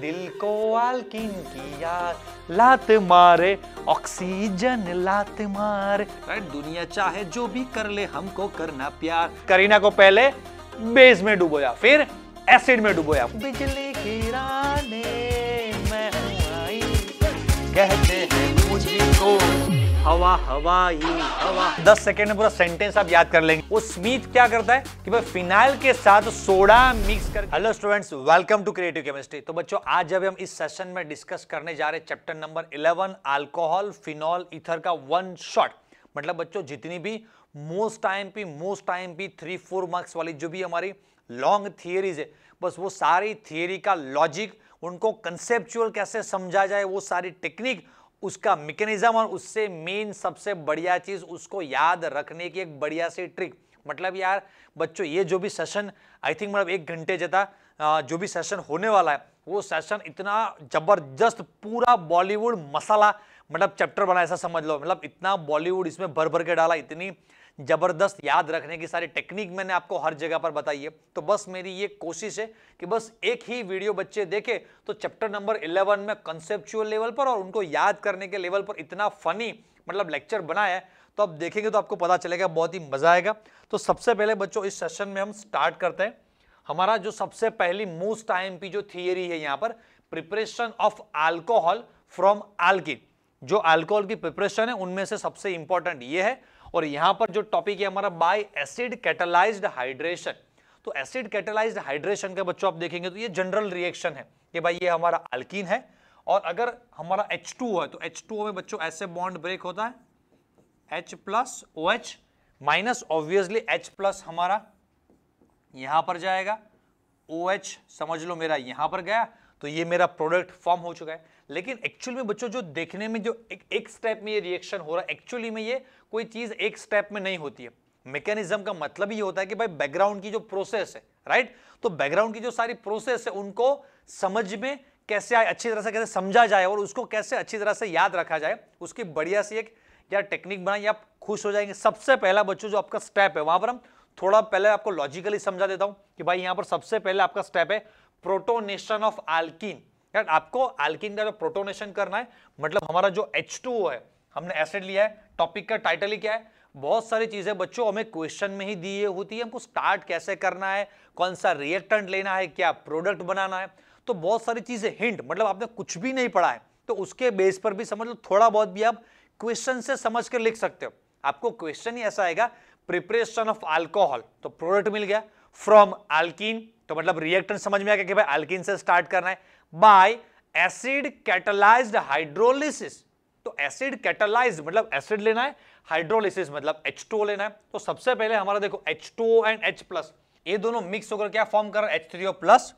दिल को आलकिन किया लात मारे ऑक्सीजन लात मारे राइट दुनिया चाहे जो भी कर ले हमको करना प्यार करीना को पहले बेस में डुबोया फिर एसिड में डुबोया बिजली गिराने में आई कहते हैं मुझे को हवा हवा ही हवा दस सेकेंड में पूरा सेंटेंस आप याद कर लेंगे वो स्मिथ क्या करता है कि भाई फिनाइल के साथ सोडा मिक्स कर hello students welcome to creative chemistry तो बच्चों आज जब हम इस सेशन में डिस्कस करने जा रहे chapter number 11 alcohol phenol ether का वन शॉट मतलब बच्चों जितनी भी most time P most time P three four marks वाली जो भी हमारी लॉन्ग थियरीज है बस वो सारी थियरी का लॉजिक उनको कंसेप्चुअल कैसे समझा जाए वो सारी टेक्निक उसका मेकेनिज्म और उससे मेन सबसे बढ़िया चीज़ उसको याद रखने की एक बढ़िया सी ट्रिक मतलब यार बच्चों ये जो भी सेशन आई थिंक मतलब एक घंटे जता जो भी सेशन होने वाला है वो सेशन इतना जबरदस्त पूरा बॉलीवुड मसाला मतलब चैप्टर बना ऐसा समझ लो मतलब इतना बॉलीवुड इसमें भर भर के डाला इतनी ज़बरदस्त याद रखने की सारी टेक्निक मैंने आपको हर जगह पर बताई है तो बस मेरी ये कोशिश है कि बस एक ही वीडियो बच्चे देखे तो चैप्टर नंबर 11 में कंसेप्चुअल लेवल पर और उनको याद करने के लेवल पर इतना फनी मतलब लेक्चर बनाया है तो आप देखेंगे तो आपको पता चलेगा बहुत ही मज़ा आएगा तो सबसे पहले बच्चों इस सेशन में हम स्टार्ट करते हैं हमारा जो सबसे पहली मोस्ट आई जो थियरी है यहाँ पर preparation of alcohol from alkene जो अल्कोहल की प्रिपरेशन है उनमें से सबसे इंपॉर्टेंट ये है और यहां पर जो टॉपिक है हमारा बाय एसिड कैटलाइज्ड हाइड्रेशन तो एसिड कैटलाइज्ड हाइड्रेशन का बच्चों आप देखेंगे तो ये जनरल रिएक्शन है कि भाई ये हमारा अल्किन है और अगर हमारा टू है तो टू में बच्चों ऐसे बॉन्ड ब्रेक होता है H plus O H minus obviously H plus हमारा यहां पर जाएगा ओ OH समझ लो मेरा यहां पर गया तो ये मेरा प्रोडक्ट फॉर्म हो चुका है लेकिन एक्चुअल में बच्चों जो देखने में जो एक, एक स्टेप में ये रिएक्शन हो रहा है एक्चुअली में ये कोई चीज़ एक स्टेप में नहीं होती है मैकेनिज्म का मतलब ये होता है कि भाई बैकग्राउंड की जो प्रोसेस है राइट तो बैकग्राउंड की जो सारी प्रोसेस है उनको समझ में कैसे आए अच्छी तरह से कैसे समझा जाए और उसको कैसे अच्छी तरह से याद रखा जाए उसकी बढ़िया सी एक यार टेक्निक बनाई आप खुश हो जाएंगे सबसे पहला बच्चों जो आपका स्टेप है वहां पर हम थोड़ा पहले आपको लॉजिकली समझा देता हूं कि भाई यहां पर सबसे पहले आपका स्टेप है प्रोटोनेशन ऑफ आल्किन यार आपको एल्किन का जो प्रोटोनेशन करना है मतलब हमारा जो एच है हमने एसिड लिया है टॉपिक का टाइटल ही क्या है बहुत सारी चीज़ें बच्चों हमें क्वेश्चन में ही दी होती है हमको स्टार्ट कैसे करना है कौन सा रिएक्टेंट लेना है क्या प्रोडक्ट बनाना है तो बहुत सारी चीज़ें हिंट मतलब आपने कुछ भी नहीं पढ़ा है तो उसके बेस पर भी समझ लो थोड़ा बहुत भी आप क्वेश्चन से समझ कर लिख सकते हो आपको क्वेश्चन ही ऐसा आएगा प्रिपरेशन ऑफ अल्कोहल तो प्रोडक्ट मिल गया फ्रॉम एल्कीन तो मतलब रिएक्टेंट समझ में आ गया कि भाई एल्कीन से स्टार्ट करना है बाय एसिड कैटलाइज्ड हाइड्रोलिसिस तो एसिड कैटलाइज मतलब एसिड लेना है हाइड्रोलिसिस मतलब H2O लेना है तो सबसे पहले हमारा देखो H2O एंड एच प्लस ये दोनों मिक्स होकर क्या फॉर्म कर रहा है H3O प्लस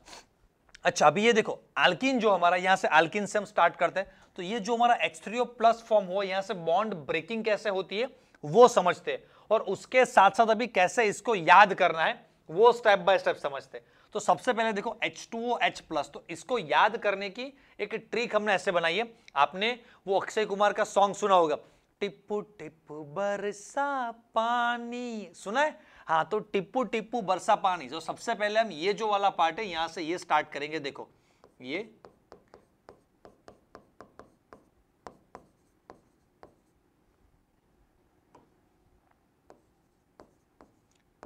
अच्छा अभी ये देखो एल्किन जो हमारा यहाँ से एल्किन से हम स्टार्ट करते हैं तो ये जो हमारा H3O प्लस फॉर्म हुआ यहाँ से बॉन्ड ब्रेकिंग कैसे होती है वो समझते हैं और उसके साथ साथ अभी कैसे इसको याद करना है वो स्टेप बाय स्टेप समझते हैं तो सबसे पहले देखो एच टू एच प्लस तो इसको याद करने की एक ट्रिक हमने ऐसे बनाई है आपने वो अक्षय कुमार का सॉन्ग सुना होगा टिप्पू टिप्पू बरसा पानी सुना है हाँ तो टिप्पू टिप्पू बरसा पानी जो तो सबसे पहले हम ये जो वाला पार्ट है यहां से ये स्टार्ट करेंगे देखो ये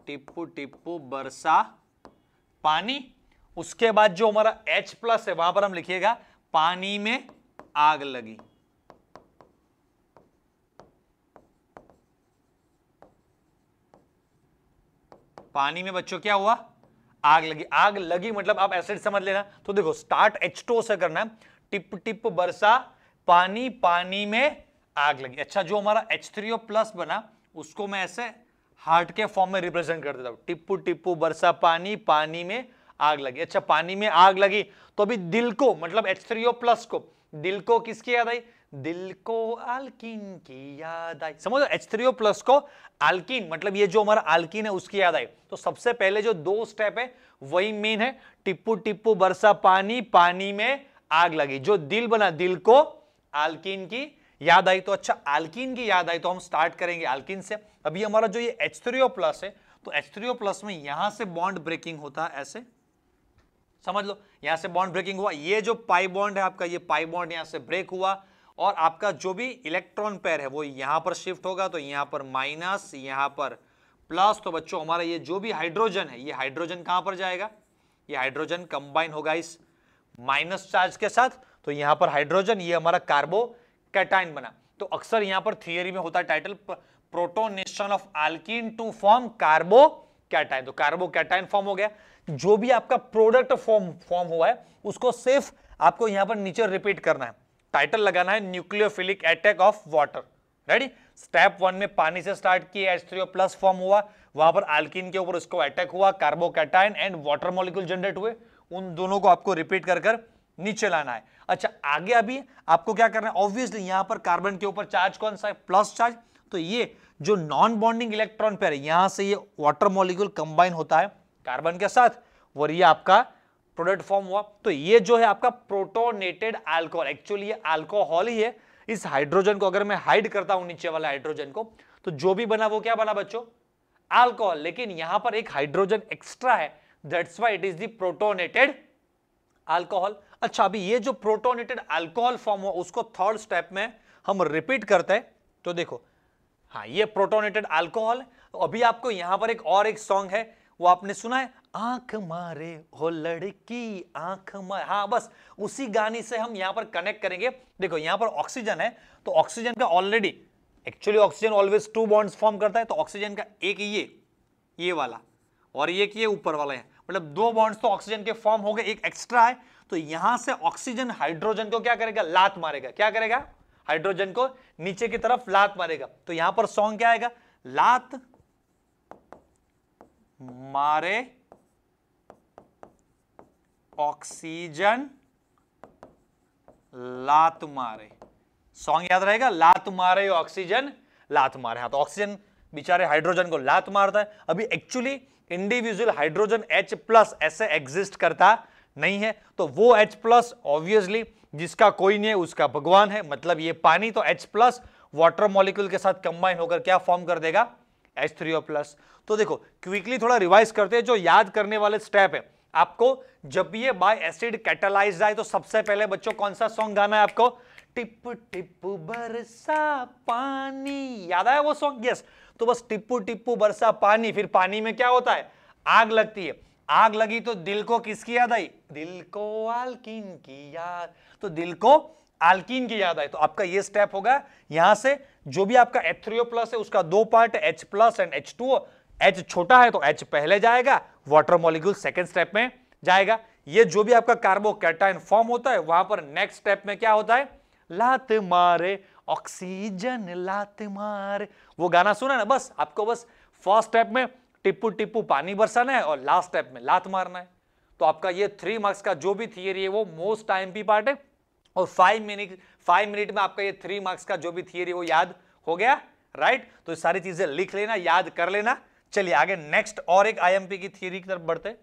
टिप्पू टिप्पू बरसा पानी उसके बाद जो हमारा H प्लस है वहां पर हम लिखिएगा पानी में आग लगी पानी में बच्चों क्या हुआ आग लगी आग लगी मतलब आप एसिड समझ लेना तो देखो स्टार्ट एच से करना है टिप टिप बरसा पानी पानी में आग लगी अच्छा जो हमारा एच प्लस बना उसको मैं ऐसे हार्ट के फॉर्म में रिप्रेजेंट कर देता हूँ टिप्पू टिप्पू बरसा पानी पानी में आग लगी अच्छा पानी में आग लगी तो अभी दिल को मतलब एच थ्री ओ प्लस को दिल को किसकी याद आई दिल को आल्किन की याद आई समझो एच थ्री ओ प्लस को आल्किन मतलब ये जो हमारा आल्किन है उसकी याद आई तो सबसे पहले जो दो स्टेप है वही मेन है टिप्पू टिप्पू बरसा पानी पानी में आग लगी जो दिल बना दिल को आल्किन की याद आई तो अच्छा एल्किन की याद आई तो हम स्टार्ट करेंगे एल्किन से अभी हमारा जो ये एच है तो एच में यहां से बॉन्ड ब्रेकिंग होता है ऐसे समझ लो यहां से बॉन्ड ब्रेकिंग हुआ ये जो पाई बॉन्ड है आपका ये पाई बॉन्ड यहां से ब्रेक हुआ और आपका जो भी इलेक्ट्रॉन पैर है वो यहां पर शिफ्ट होगा तो यहां पर माइनस यहां पर प्लस तो बच्चों हमारा ये जो भी हाइड्रोजन है ये हाइड्रोजन कहां पर जाएगा ये हाइड्रोजन कंबाइन होगा इस माइनस चार्ज के साथ तो यहां पर हाइड्रोजन ये हमारा कार्बो कैटाइन बना तो अक्सर यहां पर थियरी में होता है title protonation of alkene to form carbocation तो कार्बो कैटाइन फॉर्म हो गया जो भी आपका प्रोडक्ट फॉर्म फॉर्म हुआ है उसको सिर्फ आपको यहां पर नीचे रिपीट करना है टाइटल लगाना है nucleophilic attack of water ready step one में पानी से स्टार्ट किए एच थ्री प्लस फॉर्म हुआ वहां पर एल्किन के ऊपर उसको अटैक हुआ carbocation and water molecule generate हुए उन दोनों को आपको रिपीट कर कर नीचे लाना है अच्छा आगे अभी आपको क्या करना है ऑब्वियसली यहां पर कार्बन के ऊपर चार्ज कौन सा है प्लस चार्ज तो ये जो नॉन बॉन्डिंग इलेक्ट्रॉन पेयर यहां से ये वाटर मॉलिक्यूल कंबाइन होता है कार्बन के साथ और ये आपका प्रोडक्ट फॉर्म हुआ तो ये जो है आपका प्रोटोनेटेड अल्कोहल एक्चुअली ये अल्कोहल ही है इस हाइड्रोजन को अगर मैं हाइड करता हूं नीचे वाला हाइड्रोजन को तो जो भी बना वो क्या बना बच्चों अल्कोहल लेकिन यहां पर एक हाइड्रोजन एक्स्ट्रा है that's why it is the protonated alcohol अच्छा अभी ये जो प्रोटोनेटेड अल्कोहल फॉर्म हुआ उसको थर्ड स्टेप में हम रिपीट करते हैं तो देखो हाँ ये प्रोटोनेटेड तो अल्कोहल अभी आपको यहां पर एक और एक सॉन्ग है वो आपने सुना है आंख मारे हो लड़की आंख मारे हाँ बस उसी गाने से हम यहां पर कनेक्ट करेंगे देखो यहां पर ऑक्सीजन है तो ऑक्सीजन का already actually oxygen always two bonds form करता है तो ऑक्सीजन का एक ये ये वाला और ये ये ऊपर वाला है मतलब दो बॉन्ड्स तो ऑक्सीजन के फॉर्म हो गए एक एक्स्ट्रा है तो यहां से ऑक्सीजन हाइड्रोजन को क्या करेगा लात मारेगा क्या करेगा हाइड्रोजन को नीचे की तरफ लात मारेगा तो यहां पर सॉन्ग क्या आएगा लात मारे ऑक्सीजन लात मारे सॉन्ग याद रहेगा लात मारे ऑक्सीजन लात मारे हाँ तो ऑक्सीजन बिचारे हाइड्रोजन को लात मारता है अभी actually individual hydrogen H plus ऐसे एग्जिस्ट करता नहीं है तो वो एच प्लस ऑब्वियसली जिसका कोई नहीं है उसका भगवान है मतलब ये पानी तो एच प्लस वाटर मॉलिक्यूल के साथ कंबाइन होकर क्या फॉर्म कर देगा एच थ्री ओ प्लस तो देखो क्विकली थोड़ा रिवाइज करते हैं जो याद करने वाले स्टेप है आपको जब ये बाय एसिड कैटलाइज जाए तो सबसे पहले बच्चों कौन सा सॉन्ग गाना है आपको टिप टिप बरसा पानी याद आया वो सॉन्ग यस तो बस टिप टिप बरसा पानी फिर पानी में क्या होता है आग लगती है आग लगी तो दिल को किसकी याद आई दिल को आलकिन की याद तो दिल को आलकिन की याद आई तो आपका ये स्टेप होगा यहां से जो भी आपका एच थ्री प्लस है उसका दो part H plus and H two H छोटा है तो एच पहले जाएगा वाटर मॉलिक्यूल सेकेंड स्टेप में जाएगा ये जो भी आपका कार्बोकेटाइन फॉर्म होता है वहां पर नेक्स्ट स्टेप में क्या होता है लात मारे ऑक्सीजन लात मारे वो गाना सुना ना बस आपको बस फर्स्ट स्टेप में टिप्पू टिप्पू पानी बरसाना है और लास्ट स्टेप में लात मारना है तो आपका ये थ्री मार्क्स का जो भी थियरी है वो मोस्ट टाइम पी पार्ट है और फाइव मिनट फाइव मिनट में आपका ये थ्री मार्क्स का जो भी थियरी वो याद हो गया राइट तो सारी चीजें लिख लेना याद कर लेना चलिए आगे नेक्स्ट और एक पी की थियरी की तरफ बढ़ते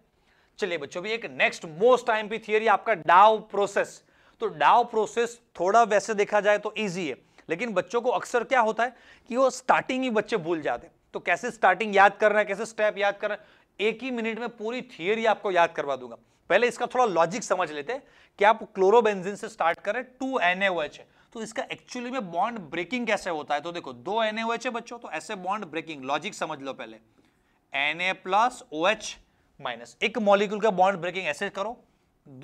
चलिए बच्चों भी एक नेक्स्ट मोस्ट पी थियरी आपका डाव प्रोसेस तो डाव प्रोसेस थोड़ा वैसे देखा जाए तो ईजी है लेकिन बच्चों को अक्सर क्या होता है कि वो स्टार्टिंग ही बच्चे भूल जाते हैं तो कैसे स्टार्टिंग याद करना है कैसे स्टेप याद करना है एक ही मिनट में पूरी थियरी आपको याद करवा दूंगा पहले इसका थोड़ा लॉजिक समझ लेते हैं कि आप क्लोरोबेंजिन से स्टार्ट करें टू एन है तो इसका एक्चुअली में बॉन्ड ब्रेकिंग कैसे होता है तो देखो दो एन है बच्चों तो ऐसे बॉन्ड ब्रेकिंग लॉजिक समझ लो पहले N A plus O H minus एक मॉलिक्यूल का बॉन्ड ब्रेकिंग ऐसे करो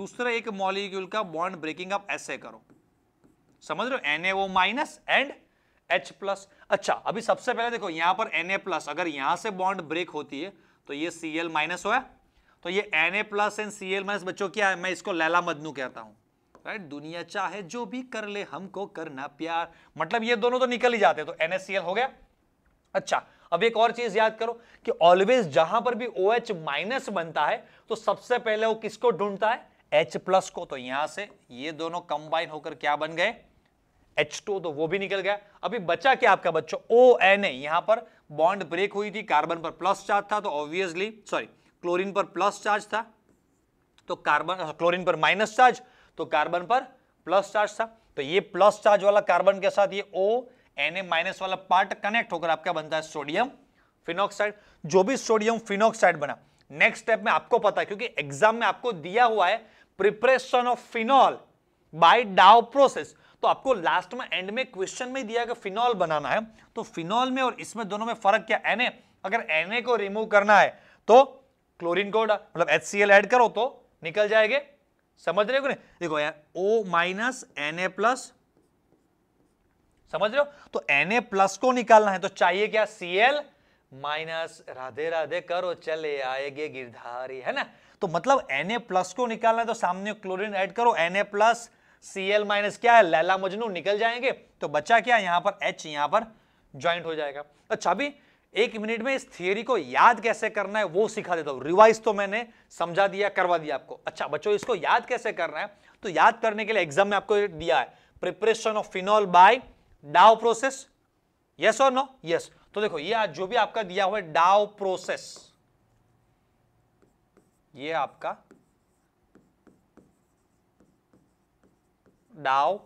दूसरे एक मॉलिक्यूल का बॉन्ड ब्रेकिंग आप ऐसे करो समझ रहे हो N A O minus and H plus अच्छा अभी सबसे पहले देखो यहां पर एन प्लस अगर यहां से बॉन्ड ब्रेक होती है तो ये सी एल माइनस हो तो ये N A plus and C L minus बच्चों क्या है मैं इसको लैला मदनू कहता हूं राइट दुनिया चाहे जो भी कर ले हमको करना प्यार मतलब ये दोनों तो निकल ही जाते हैं तो एनएससीएल हो गया अच्छा अब एक और चीज याद करो कि ऑलवेज जहां पर भी ओ एच माइनस बनता है तो सबसे पहले वो किसको ढूंढता है एच प्लस को तो यहां से ये दोनों कंबाइन होकर क्या बन गए एच टू तो वो भी निकल गया अभी बचा क्या आपका बच्चों ओ एन ए यहां पर बॉन्ड ब्रेक हुई थी कार्बन पर प्लस चार्ज था तो ऑब्वियसली सॉरी क्लोरीन पर प्लस चार्ज था तो कार्बन हाँ, क्लोरीन पर माइनस चार्ज तो कार्बन पर प्लस चार्ज था तो ये प्लस चार्ज वाला कार्बन के साथ ये ओ एन ए माइनस वाला पार्ट कनेक्ट होकर आपका बनता है सोडियम फिनोक्साइड जो भी सोडियम फिनोक्साइड बना नेक्स्ट स्टेप में आपको पता है क्योंकि एग्जाम में आपको दिया हुआ है preparation of phenol by Dow process तो आपको लास्ट में एंड में क्वेश्चन में दिया गया फिनॉल बनाना है तो फिनॉल में और इसमें दोनों में फर्क क्या एन अगर एन को रिमूव करना है तो क्लोरीन को मतलब एच ऐड करो तो निकल जाएंगे समझ रहे हो नहीं देखो यार ओ माइनस एन प्लस समझ रहे हो तो एन प्लस को निकालना है तो चाहिए क्या C L minus Radhe Radhe करो चले आएगे गिरधारी है ना तो मतलब एन ए प्लस को निकालना है तो सामने क्लोरीन ऐड करो N A plus C minus क्या है लैला मजनू निकल जाएंगे तो बच्चा क्या यहां पर एच यहां पर ज्वाइंट हो जाएगा अच्छा तो अभी एक मिनट में इस थियोरी को याद कैसे करना है वो सिखा देता हूं रिवाइज तो मैंने समझा दिया करवा दिया आपको अच्छा बच्चों इसको याद कैसे करना है तो याद करने के लिए एग्जाम में आपको दिया है preparation of phenol by Dow process yes और नो यस तो देखो ये जो भी आपका दिया हुआ है डाव प्रोसेस ये आपका डाव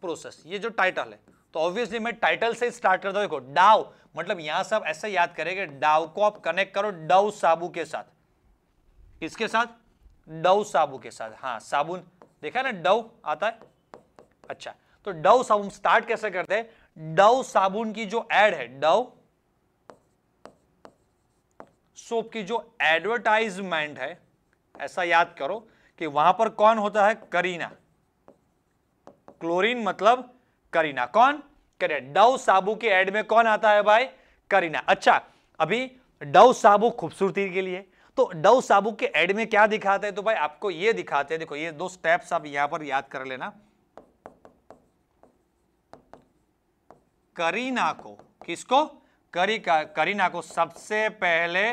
प्रोसेस ये जो टाइटल है तो ऑब्वियसली मैं टाइटल से स्टार्ट करता हूं देखो डाव मतलब यहां से ऐसे याद करेंगे डाव को आप कनेक्ट करो डव साबु के साथ किसके साथ डव साबु के साथ हाँ साबुन देखा ना डव आता है अच्छा तो डव साबुन स्टार्ट कैसे करते हैं डव साबुन की जो एड है डव सोप की जो एडवर्टाइजमेंट है ऐसा याद करो कि वहां पर कौन होता है करीना क्लोरीन मतलब करीना कौन करिए डव साबु के एड में कौन आता है भाई करीना अच्छा अभी डव साबु खूबसूरती के लिए तो डव साबु के एड में क्या दिखाते हैं तो भाई आपको ये दिखाते हैं देखो ये दो स्टेप्स आप यहां पर याद कर लेना करीना को किसको करी का, करीना को सबसे पहले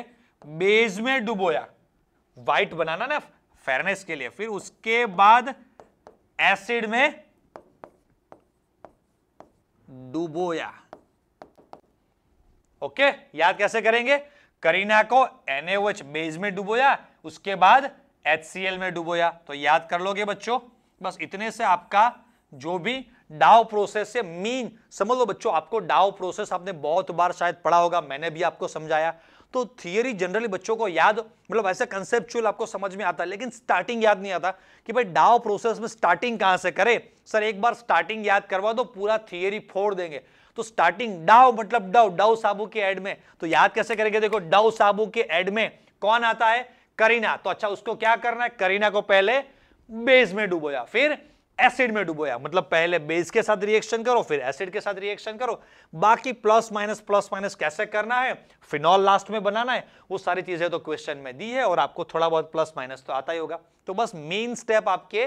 बेज में डुबोया व्हाइट बनाना ना फेयरनेस के लिए फिर उसके बाद एसिड में डुबोया ओके याद कैसे करेंगे करीना को एनएच बेज में डुबोया उसके बाद एचसीएल में डुबोया तो याद कर लोगे बच्चों बस इतने से आपका जो भी डाव प्रोसेस से मीन समझ लो बच्चों आपको डाव प्रोसेस आपने बहुत बार शायद पढ़ा होगा मैंने भी आपको समझाया तो थियोरी जनरली बच्चों को याद मतलब ऐसे कंसेप्चुअल आपको समझ में आता है लेकिन स्टार्टिंग याद नहीं आता कि भाई डाव प्रोसेस में स्टार्टिंग कहां से करें सर एक बार स्टार्टिंग याद करवा दो पूरा थियोरी फोड़ देंगे तो स्टार्टिंग डाव मतलब डाउ डाउ साबू के एड में तो याद कैसे करेंगे देखो डाउ साबू के एड में कौन आता है करीना तो अच्छा उसको क्या करना है करीना को पहले बेस में डूबोया फिर एसिड में डुबोया मतलब पहले बेस के साथ रिएक्शन करो फिर एसिड के साथ रिएक्शन करो बाकी प्लस माइनस प्लस माइनस कैसे करना है फिनॉल लास्ट में बनाना है वो सारी चीजें तो क्वेश्चन में दी है और आपको थोड़ा बहुत प्लस माइनस तो आता ही होगा तो बस मेन स्टेप आपके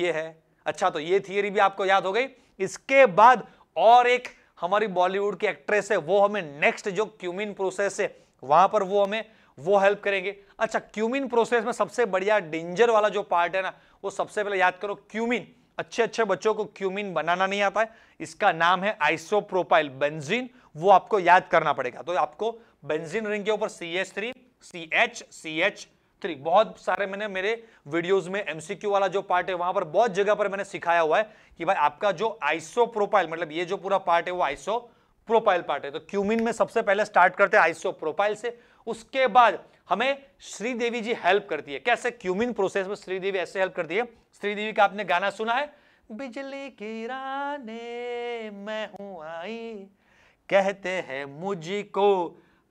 ये है अच्छा तो ये थियरी भी आपको याद हो गई इसके बाद और एक हमारी बॉलीवुड की एक्ट्रेस है वो हमें नेक्स्ट जो क्यूमिन प्रोसेस है वहां पर वो हमें वो हेल्प करेंगे अच्छा क्यूमिन प्रोसेस में सबसे बढ़िया डेंजर वाला जो पार्ट है ना वो सबसे पहले याद करो क्यूमिन अच्छे अच्छे बच्चों को क्यूमिन बनाना नहीं आता है इसका नाम है आइसोप्रोपाइल बेंजीन वो आपको याद करना पड़ेगा तो आपको बेंजीन रिंग के ऊपर C H three C H C H three बहुत सारे मैंने मेरे वीडियोस में एमसीक्यू वाला जो पार्ट है वहां पर बहुत जगह पर मैंने सिखाया हुआ है कि भाई आपका जो आइसो प्रोपाइल मतलब ये जो पूरा पार्ट है वो आइसो प्रोपाइल पार्ट है तो क्यूमिन में सबसे पहले स्टार्ट करते हैं आइसो प्रोपाइल से उसके बाद हमें श्रीदेवी जी हेल्प करती है कैसे क्यूमिन प्रोसेस में श्रीदेवी ऐसे हेल्प करती है श्रीदेवी का आपने गाना सुना है बिजली राने मैं हूं आई कहते हैं मुझी को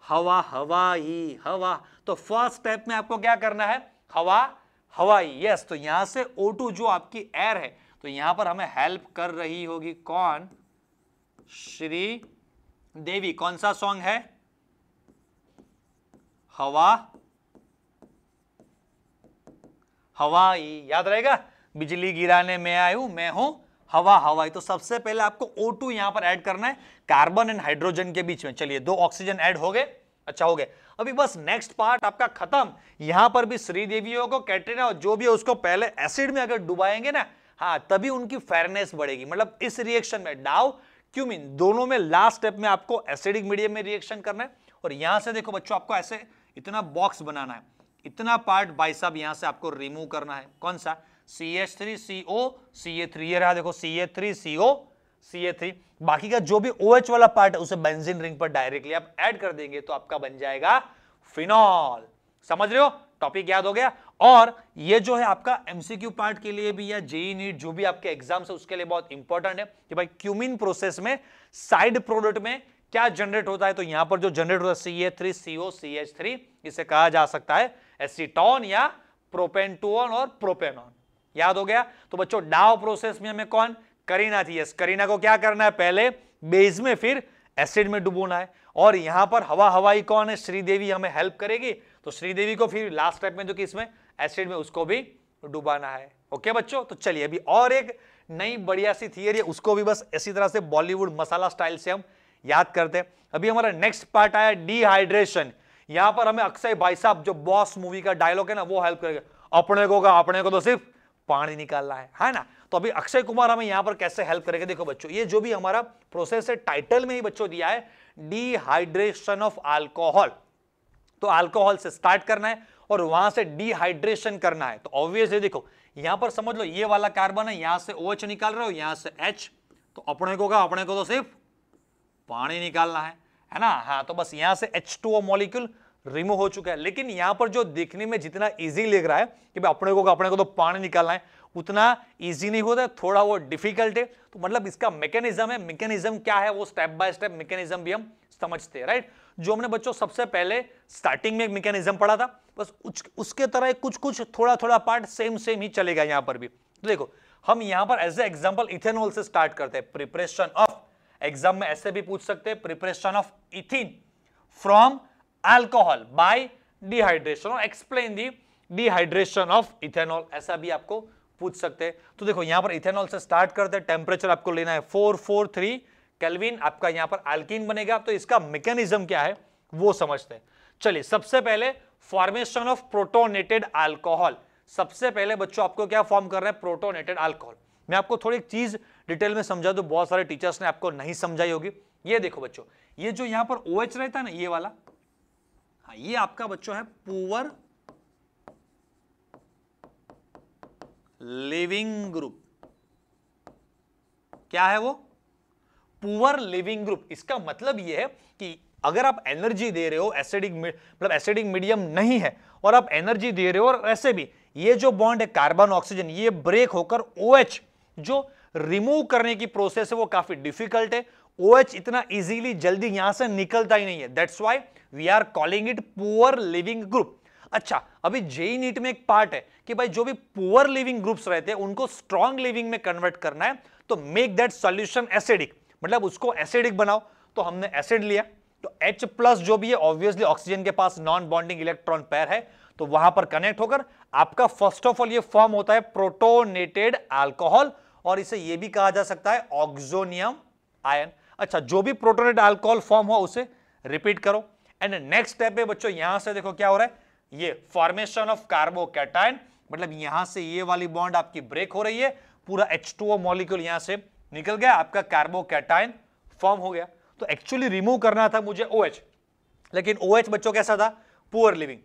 हवा हवाई हवा तो फर्स्ट स्टेप में आपको क्या करना है हवा हवाई यस तो यहां से O2 जो आपकी एयर है तो यहां पर हमें हेल्प कर रही होगी कौन श्री देवी कौन सा सॉन्ग है हवा हवाई याद रहेगा बिजली गिराने में आयु मैं हूं हवा हवाई तो सबसे पहले आपको O2 यहां पर ऐड करना है कार्बन एंड हाइड्रोजन के बीच में चलिए दो ऑक्सीजन ऐड हो गए अच्छा हो गए अभी बस नेक्स्ट पार्ट आपका खत्म यहां पर भी श्रीदेवियों को कैटरीना और जो भी है उसको पहले एसिड में अगर डुबाएंगे ना हाँ तभी उनकी फेयरनेस बढ़ेगी मतलब इस रिएक्शन में डाव क्यूमिन दोनों में लास्ट स्टेप में आपको एसिडिक मीडियम में रिएक्शन करना है और यहां से देखो बच्चों आपको ऐसे इतना बॉक्स बनाना है इतना पार्ट भाई साहब यहां से आपको रिमूव करना है कौन सा C H three C O C A three ये रहा देखो सी A three C O C A three बाकी का जो भी ओ OH वाला पार्ट है उसे बेंजीन रिंग पर डायरेक्टली आप ऐड कर देंगे तो आपका बन जाएगा फिनॉल समझ रहे हो टॉपिक याद हो गया और ये जो है आपका एमसीक्यू पार्ट के लिए भी या जेई नीट जो भी आपके एग्जाम्स है उसके लिए बहुत इंपॉर्टेंट है कि भाई क्यूमिन प्रोसेस में साइड प्रोडक्ट में क्या जनरेट होता है तो यहां पर जो जनरेट होता है C A three C C H three इसे कहा जा सकता है एसिटॉन या प्रोपेंटोन और प्रोपेनॉन याद हो गया तो बच्चों डाव प्रोसेस में हमें कौन करीना थी यस करीना को क्या करना है पहले बेस में फिर एसिड में डुबोना है और यहां पर हवा हवाई कौन है श्रीदेवी हमें हेल्प करेगी तो श्रीदेवी को फिर लास्ट स्टेप में जो कि इसमें एसिड में उसको भी डुबाना है ओके बच्चों तो चलिए अभी और एक नई बढ़िया सी थियरी उसको भी बस इसी तरह से बॉलीवुड मसाला स्टाइल से हम याद करते अभी हमारा नेक्स्ट पार्ट आया डिहाइड्रेशन यहां पर हमें अक्षय भाई साहब जो बॉस मूवी का डायलॉग है ना वो हेल्प करेगा अपने को का अपने को तो सिर्फ पानी निकालना है है ना तो अभी अक्षय कुमार हमें यहां पर कैसे हेल्प करेगा देखो बच्चों ये जो भी हमारा प्रोसेस है टाइटल में ही बच्चों दिया है डिहाइड्रेशन ऑफ अल्कोहल तो अल्कोहल से स्टार्ट करना है और वहां से डिहाइड्रेशन करना है तो ऑब्वियसली देखो यहां पर समझ लो ये वाला कार्बन है यहां से ओ OH निकाल रहे हो यहां से एच तो अपने को का अपने को तो सिर्फ पानी निकालना है है ना हाँ तो बस यहां से H two O molecule remove हो चुका है लेकिन यहां पर जो देखने में जितना इजी लग रहा है कि भाई अपने को अपने को तो पानी निकालना है उतना इजी नहीं होता है थोड़ा वो डिफिकल्ट है तो मतलब इसका मैकेनिज्म है मैकेनिज्म क्या है वो स्टेप बाय स्टेप मैकेनिज्म भी हम समझते हैं राइट जो हमने बच्चों सबसे पहले स्टार्टिंग में एक मैकेनिज्म पढ़ा था बस उसके तरह कुछ कुछ थोड़ा थोड़ा पार्ट सेम सेम ही चलेगा यहां पर भी तो देखो हम यहां पर एज ए एग्जाम्पल इथेनॉल से स्टार्ट करते हैं प्रिपरेशन ऑफ एग्जाम में ऐसे भी पूछ सकते हैं preparation of ethene from alcohol by dehydration और explain the dehydration of ethanol ऐसा भी आपको पूछ सकते हैं तो देखो यहां पर इथेनॉल से स्टार्ट करते हैं टेम्परेचर आपको लेना है फोर फोर थ्री कैलविन आपका यहां पर एल्किन बनेगा तो इसका मैकेनिज्म क्या है वो समझते हैं चलिए सबसे पहले फॉर्मेशन ऑफ प्रोटोनेटेड अल्कोहल सबसे पहले बच्चों आपको क्या फॉर्म कर रहे हैं प्रोटोनेटेड अल्कोहल मैं आपको थोड़ी एक चीज डिटेल में समझा दो बहुत सारे टीचर्स ने आपको नहीं समझाई होगी ये देखो बच्चों ये जो यहां पर ओ OH रहता है ना ये वाला हाँ ये आपका बच्चों है पुअर लिविंग ग्रुप क्या है वो पुअर लिविंग ग्रुप इसका मतलब यह है कि अगर आप एनर्जी दे रहे हो एसिडिक मतलब एसिडिक मीडियम नहीं है और आप एनर्जी दे रहे हो और ऐसे भी ये जो बॉन्ड है कार्बन ऑक्सीजन ये ब्रेक होकर ओ OH, जो रिमूव करने की प्रोसेस है वो काफी डिफिकल्ट है OH इतना इजीली जल्दी यहां से निकलता ही नहीं है that's why we are calling it poor leaving group अच्छा अभी जेई नीट e e में एक पार्ट है कि भाई जो भी पुअर लिविंग ग्रुप्स रहते हैं उनको स्ट्रॉन्ग लिविंग में कन्वर्ट करना है तो मेक दैट सॉल्यूशन एसिडिक मतलब उसको एसिडिक बनाओ तो हमने एसिड लिया तो H प्लस जो भी है ऑब्वियसली ऑक्सीजन के पास नॉन बॉन्डिंग इलेक्ट्रॉन पैर है तो वहां पर कनेक्ट होकर आपका फर्स्ट ऑफ ऑल ये फॉर्म होता है प्रोटोनेटेड अल्कोहल और इसे यह भी कहा जा सकता है ऑक्जोनियम आयन अच्छा जो भी प्रोटोनेट अल्कोहल फॉर्म हो उसे रिपीट करो एंड नेक्स्ट स्टेप है बच्चों यहां से देखो क्या हो रहा है ये फॉर्मेशन ऑफ कार्बोकेटाइन मतलब यहां से ये वाली बॉन्ड आपकी ब्रेक हो रही है पूरा H2O मॉलिक्यूल यहां से निकल गया आपका कार्बोकेटाइन फॉर्म हो गया तो एक्चुअली रिमूव करना था मुझे OH लेकिन OH बच्चों कैसा था पुअर लिविंग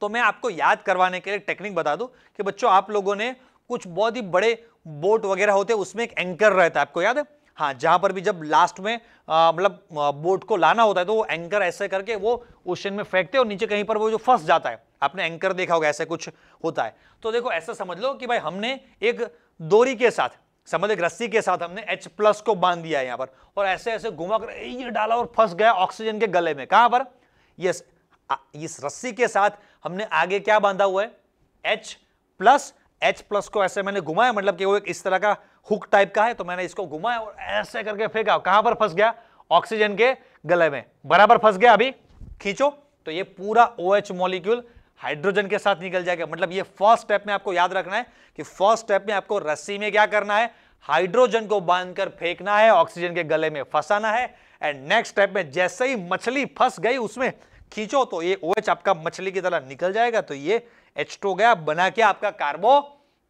तो मैं आपको याद करवाने के लिए टेक्निक बता दूं कि बच्चों आप लोगों ने कुछ बहुत ही बड़े बोट वगैरह होते हैं उसमें एक एंकर रहता है आपको याद है हाँ जहां पर भी जब लास्ट में मतलब बोट को लाना होता है तो वो एंकर ऐसे करके वो ओशन में फेंकते हैं और नीचे कहीं पर वो जो फंस जाता है आपने एंकर देखा होगा ऐसा कुछ होता है तो देखो ऐसा समझ लो कि भाई हमने एक दोरी के साथ समझ एक रस्सी के साथ हमने H प्लस को बांध दिया है यहाँ पर और ऐसे ऐसे घुमा कर ये डाला और फंस गया ऑक्सीजन के गले में कहाँ पर यस इस रस्सी के साथ हमने आगे क्या बांधा हुआ है H प्लस एच प्लस को ऐसे मैंने घुमाया मतलब कि वो एक इस तरह का हुक टाइप का है तो मैंने इसको घुमाया और ऐसे करके फेंका कहां पर फंस गया ऑक्सीजन के गले में बराबर फंस गया अभी खींचो तो ये पूरा ओ OH मॉलिक्यूल हाइड्रोजन के साथ निकल जाएगा मतलब ये फर्स्ट स्टेप में आपको याद रखना है कि फर्स्ट स्टेप में आपको रस्सी में क्या करना है हाइड्रोजन को बांधकर फेंकना है ऑक्सीजन के गले में फंसाना है एंड नेक्स्ट स्टेप में जैसे ही मछली फंस गई उसमें खींचो तो ये ओएच आपका मछली की तरह निकल जाएगा तो ये एच टू गया बना क्या आपका कार्बो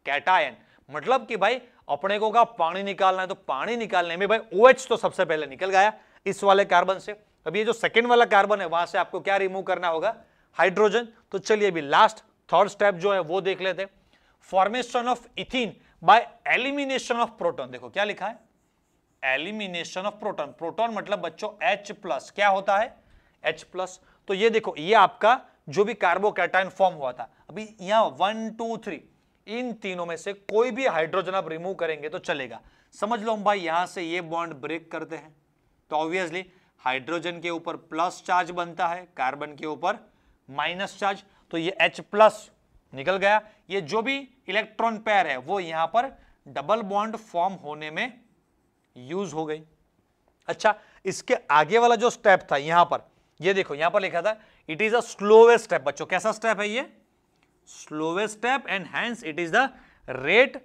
कैटायन मतलब कि भाई अपने को कहा पानी निकालना है तो पानी निकालने में भाई ओ OH तो सबसे पहले निकल गया इस वाले कार्बन से अब ये जो सेकेंड वाला कार्बन है वहां से आपको क्या रिमूव करना होगा हाइड्रोजन तो चलिए अभी लास्ट थर्ड स्टेप जो है वो देख लेते हैं formation of ethene by elimination of proton देखो क्या लिखा है एलिमिनेशन ऑफ प्रोटोन प्रोटोन मतलब बच्चों H प्लस क्या होता है H प्लस तो ये देखो ये आपका जो भी कार्बोकैटाइन फॉर्म हुआ था अभी यहां वन टू थ्री इन तीनों में से कोई भी हाइड्रोजन आप रिमूव करेंगे तो चलेगा समझ लो हम भाई यहां से ये बॉन्ड ब्रेक करते हैं तो ऑब्वियसली हाइड्रोजन के ऊपर प्लस चार्ज बनता है कार्बन के ऊपर माइनस चार्ज तो ये H प्लस निकल गया ये जो भी इलेक्ट्रॉन पैर है वो यहां पर डबल बॉन्ड फॉर्म होने में यूज हो गई अच्छा इसके आगे वाला जो स्टेप था यहां पर ये देखो यहां पर लिखा था it is a slowest step बच्चों कैसा स्टेप है ये slowest step and hence it is the rate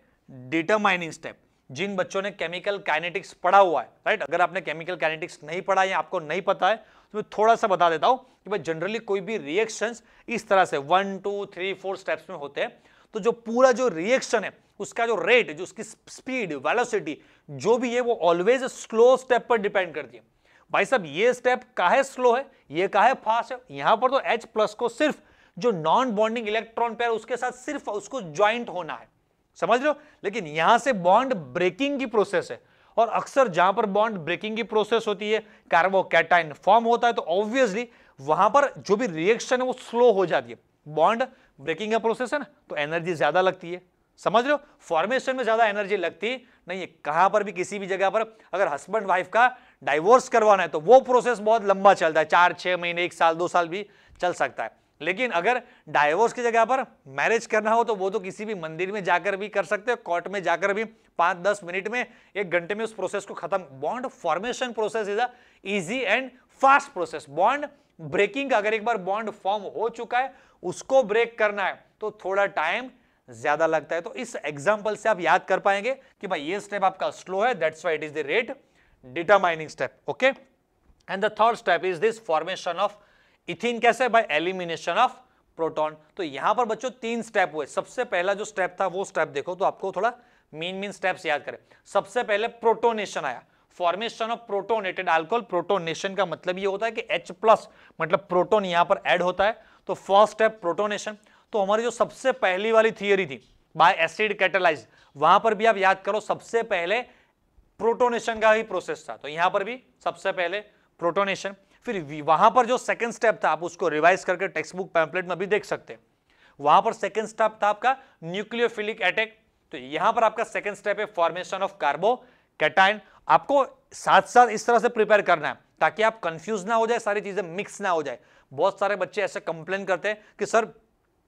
determining step जिन बच्चों ने केमिकल काइनेटिक्स पढ़ा हुआ है राइट अगर आपने केमिकल काइनेटिक्स नहीं पढ़ा है आपको नहीं पता है तो मैं थोड़ा सा बता देता हूं कि भाई जनरली कोई भी रिएक्शंस इस तरह से one two three four steps में होते हैं तो जो पूरा जो रिएक्शन है उसका जो रेट जो उसकी स्पीड वेलोसिटी जो भी है वो ऑलवेज स्लो स्टेप पर डिपेंड करती है भाई साहब ये स्टेप काहे स्लो है ये काहे फास्ट है यहां पर तो H प्लस को सिर्फ जो नॉन बॉन्डिंग इलेक्ट्रॉन पेयर उसके साथ सिर्फ उसको ज्वाइंट होना है समझ लो लेकिन यहां से बॉन्ड ब्रेकिंग की प्रोसेस है और अक्सर जहां पर बॉन्ड ब्रेकिंग की प्रोसेस होती है कार्बोकैटाइन फॉर्म होता है तो ऑब्वियसली वहां पर जो भी रिएक्शन है वो स्लो हो जाती है बॉन्ड ब्रेकिंग का प्रोसेस है ना तो एनर्जी ज्यादा लगती है समझ रहे हो फॉर्मेशन में ज्यादा एनर्जी लगती नहीं है कहां पर भी किसी भी जगह पर अगर हस्बैंड वाइफ का डाइवोर्स करवाना है तो वो प्रोसेस बहुत लंबा चलता है चार छः महीने एक साल दो साल भी चल सकता है लेकिन अगर डाइवोर्स की जगह पर मैरिज करना हो तो वो तो किसी भी मंदिर में जाकर भी कर सकते हो कोर्ट में जाकर भी पाँच दस मिनट में एक घंटे में उस प्रोसेस को खत्म bond formation process is a easy and fast process bond breaking अगर एक बार बॉन्ड फॉर्म हो चुका है उसको ब्रेक करना है तो थोड़ा टाइम ज्यादा लगता है तो इस एग्जाम्पल से आप याद कर पाएंगे कि भाई ये स्टेप आपका स्लो है that's why it is the rate data mining step okay and the third step is this formation of ethene कैसे बाय एलिमिनेशन ऑफ प्रोटॉन तो यहां पर बच्चों तीन स्टेप हुए सबसे पहला जो स्टेप था वो स्टेप देखो तो आपको थोड़ा मीन मीन स्टेप्स याद करें सबसे पहले प्रोटोनेशन आया formation of protonated alcohol protonation का मतलब ये होता है कि H प्लस मतलब प्रोटोन यहां पर ऐड होता है तो फर्स्ट स्टेप प्रोटोनेशन तो हमारी जो सबसे पहली वाली थियोरी थी बाय एसिड कैटेलाइज वहां पर भी आप याद करो सबसे पहले प्रोटोनेशन का ही प्रोसेस था तो यहां पर भी सबसे पहले प्रोटोनेशन फिर वहां पर जो सेकंड स्टेप था आप उसको रिवाइज करके टेक्स्ट बुक पैम्पलेट में भी देख सकते हैं वहां पर सेकंड स्टेप था आपका न्यूक्लियोफिलिक अटैक तो यहां पर आपका सेकंड स्टेप है फॉर्मेशन ऑफ कार्बो कैटाइन आपको साथ साथ इस तरह से प्रिपेयर करना है ताकि आप कंफ्यूज ना हो जाए सारी चीजें मिक्स ना हो जाए बहुत सारे बच्चे ऐसे कंप्लेन करते हैं कि सर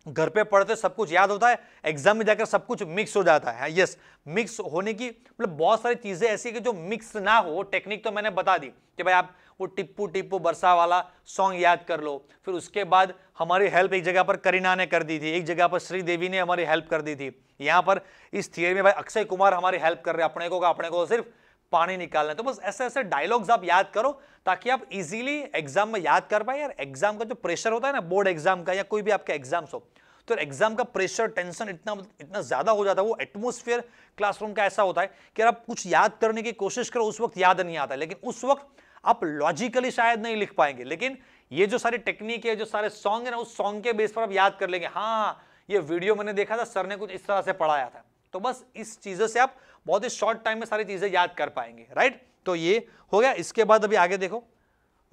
घर पे पढ़ते सब कुछ याद होता है एग्जाम में जाकर सब कुछ मिक्स हो जाता है यस हाँ, मिक्स होने की मतलब बहुत सारी चीज़ें ऐसी कि जो मिक्स ना हो टेक्निक तो मैंने बता दी कि भाई आप वो टिप्पू टिप्पू बरसा वाला सॉन्ग याद कर लो फिर उसके बाद हमारी हेल्प एक जगह पर करीना ने कर दी थी एक जगह पर श्रीदेवी ने हमारी हेल्प कर दी थी यहाँ पर इस थियर में भाई अक्षय कुमार हमारी हेल्प कर रहे अपने को का अपने को सिर्फ पानी निकालना तो बस ऐसे ऐसे डायलॉग्स आप याद करो ताकि आप इजीली एग्जाम में याद कर पाए यार एग्जाम का जो प्रेशर होता है ना बोर्ड एग्जाम का या कोई भी आपका एग्जाम्स हो तो एग्जाम का प्रेशर टेंशन इतना इतना ज़्यादा हो जाता है वो एटमोसफियर क्लासरूम का ऐसा होता है कि आप कुछ याद करने की कोशिश करो उस वक्त याद नहीं आता लेकिन उस वक्त आप लॉजिकली शायद नहीं लिख पाएंगे लेकिन ये जो सारी टेक्निक है जो सारे सॉन्ग है ना उस सॉन्ग के बेस पर आप याद कर लेंगे हाँ ये वीडियो मैंने देखा था सर ने कुछ इस तरह से पढ़ाया था तो बस इस चीज़ों से आप बहुत ही शॉर्ट टाइम में सारी चीज़ें याद कर पाएंगे राइट तो ये हो गया इसके बाद अभी आगे देखो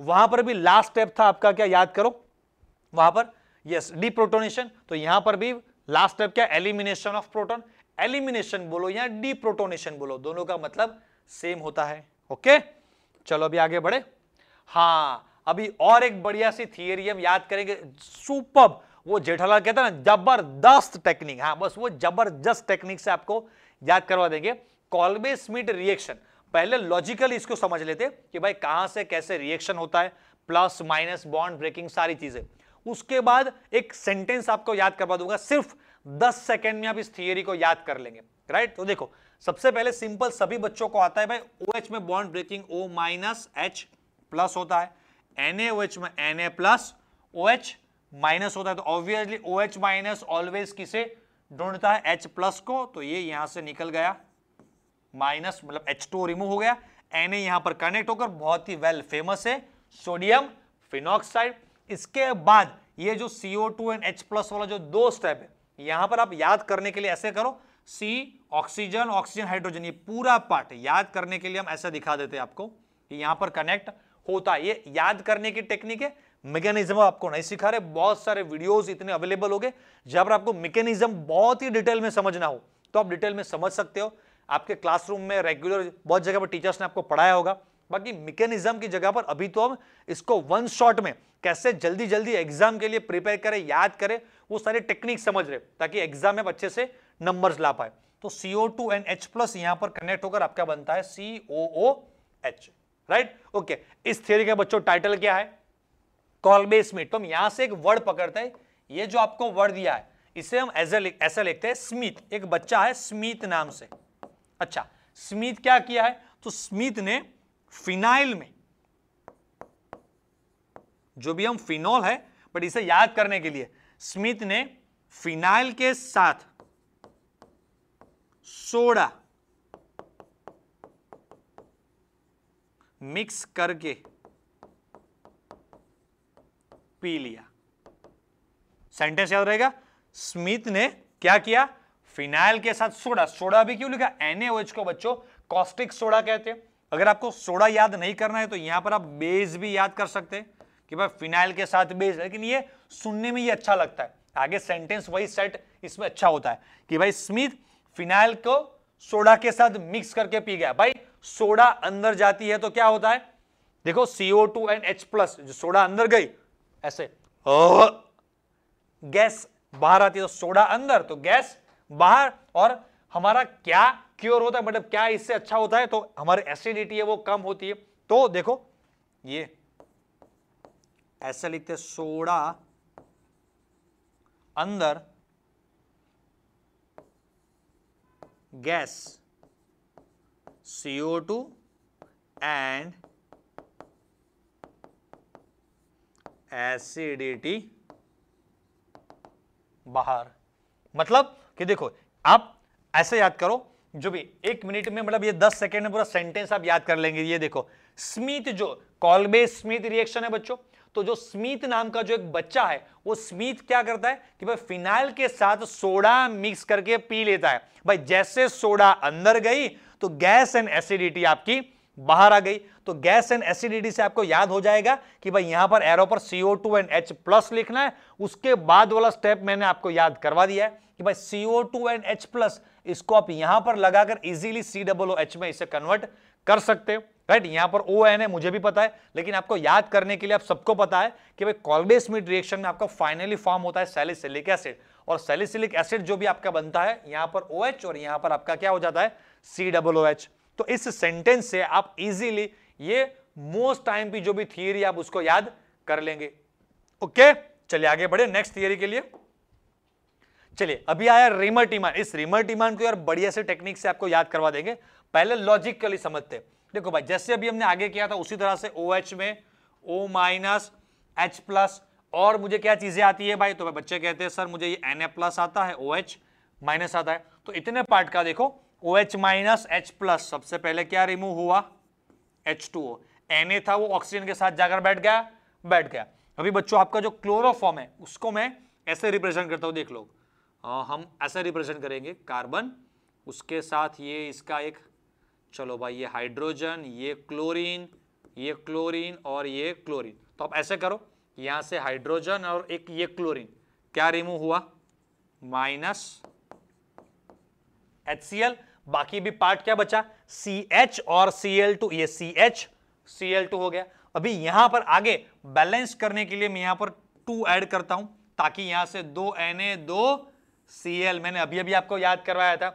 वहां पर भी लास्ट स्टेप था आपका क्या याद करो वहां पर यस प्रोटोनेशन तो यहां पर भी लास्ट स्टेप क्या एलिमिनेशन ऑफ प्रोटोन एलिमिनेशन बोलो या डी प्रोटोनेशन बोलो दोनों का मतलब सेम होता है ओके चलो अभी आगे बढ़े हाँ अभी और एक बढ़िया सी थियरी हम याद करेंगे सुपर वो जेठालाल कहता है ना जबरदस्त टेक्निक हाँ बस वो जबरदस्त टेक्निक से आपको याद करवा देंगे कॉलबे स्मिट रिएक्शन पहले लॉजिकल इसको समझ लेते कि भाई कहां से कैसे रिएक्शन होता है प्लस माइनस बॉन्ड ब्रेकिंग सारी चीजें उसके बाद एक सेंटेंस आपको याद करवा दूंगा सिर्फ 10 सेकेंड में आप इस थियोरी को याद कर लेंगे राइट तो देखो सबसे पहले सिंपल सभी बच्चों को आता है भाई ओ OH में bond breaking O minus H plus होता है एन में N A plus O OH minus होता है तो obviously O H minus always किसे ढूंढता है एच प्लस को तो ये यहां से निकल गया माइनस मतलब एच टू रिमूव हो गया एन यहां पर कनेक्ट होकर बहुत ही वेल फेमस है सोडियम फिनोक्साइड इसके बाद ये जो CO two and H plus वाला जो दो स्टेप है यहां पर आप याद करने के लिए ऐसे करो सी ऑक्सीजन ऑक्सीजन हाइड्रोजन ये पूरा पार्ट याद करने के लिए हम ऐसा दिखा देते हैं आपको कि यहां पर कनेक्ट होता है ये याद करने की टेक्निक है मैकेनिज्म आपको नहीं सिखा रहे बहुत सारे वीडियोस इतने अवेलेबल हो गए जहां पर आपको मैकेनिज्म बहुत ही डिटेल में समझना हो तो आप डिटेल में समझ सकते हो आपके क्लासरूम में रेगुलर बहुत जगह पर टीचर्स ने आपको पढ़ाया होगा बाकी मैकेनिज्म की जगह पर अभी तो हम इसको वन शॉट में कैसे जल्दी जल्दी एग्जाम के लिए प्रिपेयर करें याद करें वो सारे टेक्निक समझ रहे ताकि एग्जाम में अच्छे से नंबर्स ला पाए तो CO two and H plus यहां पर कनेक्ट होकर आपका बनता है सीओ एच राइट ओके इस थियोरी का बच्चों टाइटल क्या है कॉलबेस मीट तो हम यहां से एक वर्ड पकड़ते हैं ये जो आपको वर्ड दिया है इसे हम एज ऐसा लिखते हैं स्मित एक बच्चा है स्मित नाम से अच्छा स्मित क्या किया है तो स्मित ने फिनाइल में जो भी हम फिनॉल है बट इसे याद करने के लिए स्मिथ ने फिनाइल के साथ सोडा मिक्स करके पी लिया सेंटेंस याद रहेगा स्मिथ ने क्या किया फिनाइल के साथ सोडा सोडा भी क्यों लिखा एनएच को बच्चों कॉस्टिक सोडा कहते हैं अगर आपको सोडा याद नहीं करना है तो यहां पर आप बेस भी याद कर सकते हैं कि भाई फिनाइल के साथ बेस लेकिन ये सुनने में ही अच्छा लगता है आगे सेंटेंस वही सेट इसमें अच्छा होता है कि भाई स्मिथ फिनाइल को सोडा के साथ मिक्स करके पी गया भाई सोडा अंदर जाती है तो क्या होता है देखो CO two and H plus जो सोडा अंदर गई ऐसे गैस बाहर आती है तो सोडा अंदर तो गैस बाहर और हमारा क्या क्योर होता है मतलब क्या इससे अच्छा होता है तो हमारी एसिडिटी है वो कम होती है तो देखो ये ऐसे लिखते सोडा अंदर gas CO two and acidity बाहर मतलब कि देखो आप ऐसे याद करो जो भी एक मिनट में मतलब ये दस सेकेंड में पूरा सेंटेंस आप याद कर लेंगे ये देखो स्मिथ जो कॉलबे स्मिथ रिएक्शन है बच्चों तो जो स्मिथ नाम का जो एक बच्चा है वो स्मिथ क्या करता है कि भाई फिनाइल के साथ सोडा मिक्स करके पी लेता है भाई जैसे सोडा अंदर गई तो गैस एंड एसिडिटी आपकी बाहर आ गई तो गैस एंड एसिडिटी से आपको याद हो जाएगा कि भाई यहां पर एरो पर CO two and H plus लिखना है उसके बाद वाला स्टेप मैंने आपको याद करवा दिया है कि भाई CO two and H plus इसको आप यहां पर लगाकर इजीली सी डब्लो एच में इसे कन्वर्ट कर सकते हो राइट right, यहां पर ओ एन है मुझे भी पता है लेकिन आपको याद करने के लिए आप सबको पता है कि भाई कॉल्बेस मिड रिएक्शन में आपका फाइनली फॉर्म होता है सैलिसिलिक एसिड और सैलिसिलिक एसिड जो भी आपका बनता है यहां पर ओ OH एच और यहां पर आपका क्या हो जाता है सी डब्लो एच तो इस सेंटेंस से आप इजीली ये मोस्ट टाइम भी जो भी थियरी आप उसको याद कर लेंगे ओके चलिए आगे बढ़े नेक्स्ट थियरी के लिए चलिए अभी आया रिमर टिमान इस रिमर टीमान को यार बढ़िया से टेक्निक से आपको याद करवा देंगे पहले लॉजिकली समझते देखो भाई जैसे अभी हमने आगे किया था उसी तरह से ओ OH में ओ माइनस एच प्लस और मुझे क्या चीज़ें आती है भाई तो भाई बच्चे कहते हैं सर मुझे ये एन प्लस आता है ओ एच माइनस आता है तो इतने पार्ट का देखो O H minus H plus सबसे पहले क्या रिमूव हुआ H two O N A था वो ऑक्सीजन के साथ जाकर बैठ गया बैठ गया अभी बच्चों आपका जो क्लोरोफॉर्म है उसको मैं ऐसे रिप्रेजेंट करता हूँ देख लो आ, हम ऐसे रिप्रेजेंट करेंगे कार्बन उसके साथ ये इसका एक चलो भाई ये हाइड्रोजन ये क्लोरीन ये क्लोरीन और ये क्लोरीन तो आप ऐसे करो यहाँ से हाइड्रोजन और एक ये क्लोरीन क्या रिमूव हुआ माइनस एच सी एल बाकी भी पार्ट क्या बचा सी एच और सी एल टू ये C H C L two हो गया अभी यहां पर आगे बैलेंस करने के लिए मैं यहां पर टू ऐड करता हूं ताकि यहां से दो एन ए दो सी एल मैंने अभी अभी आपको याद करवाया था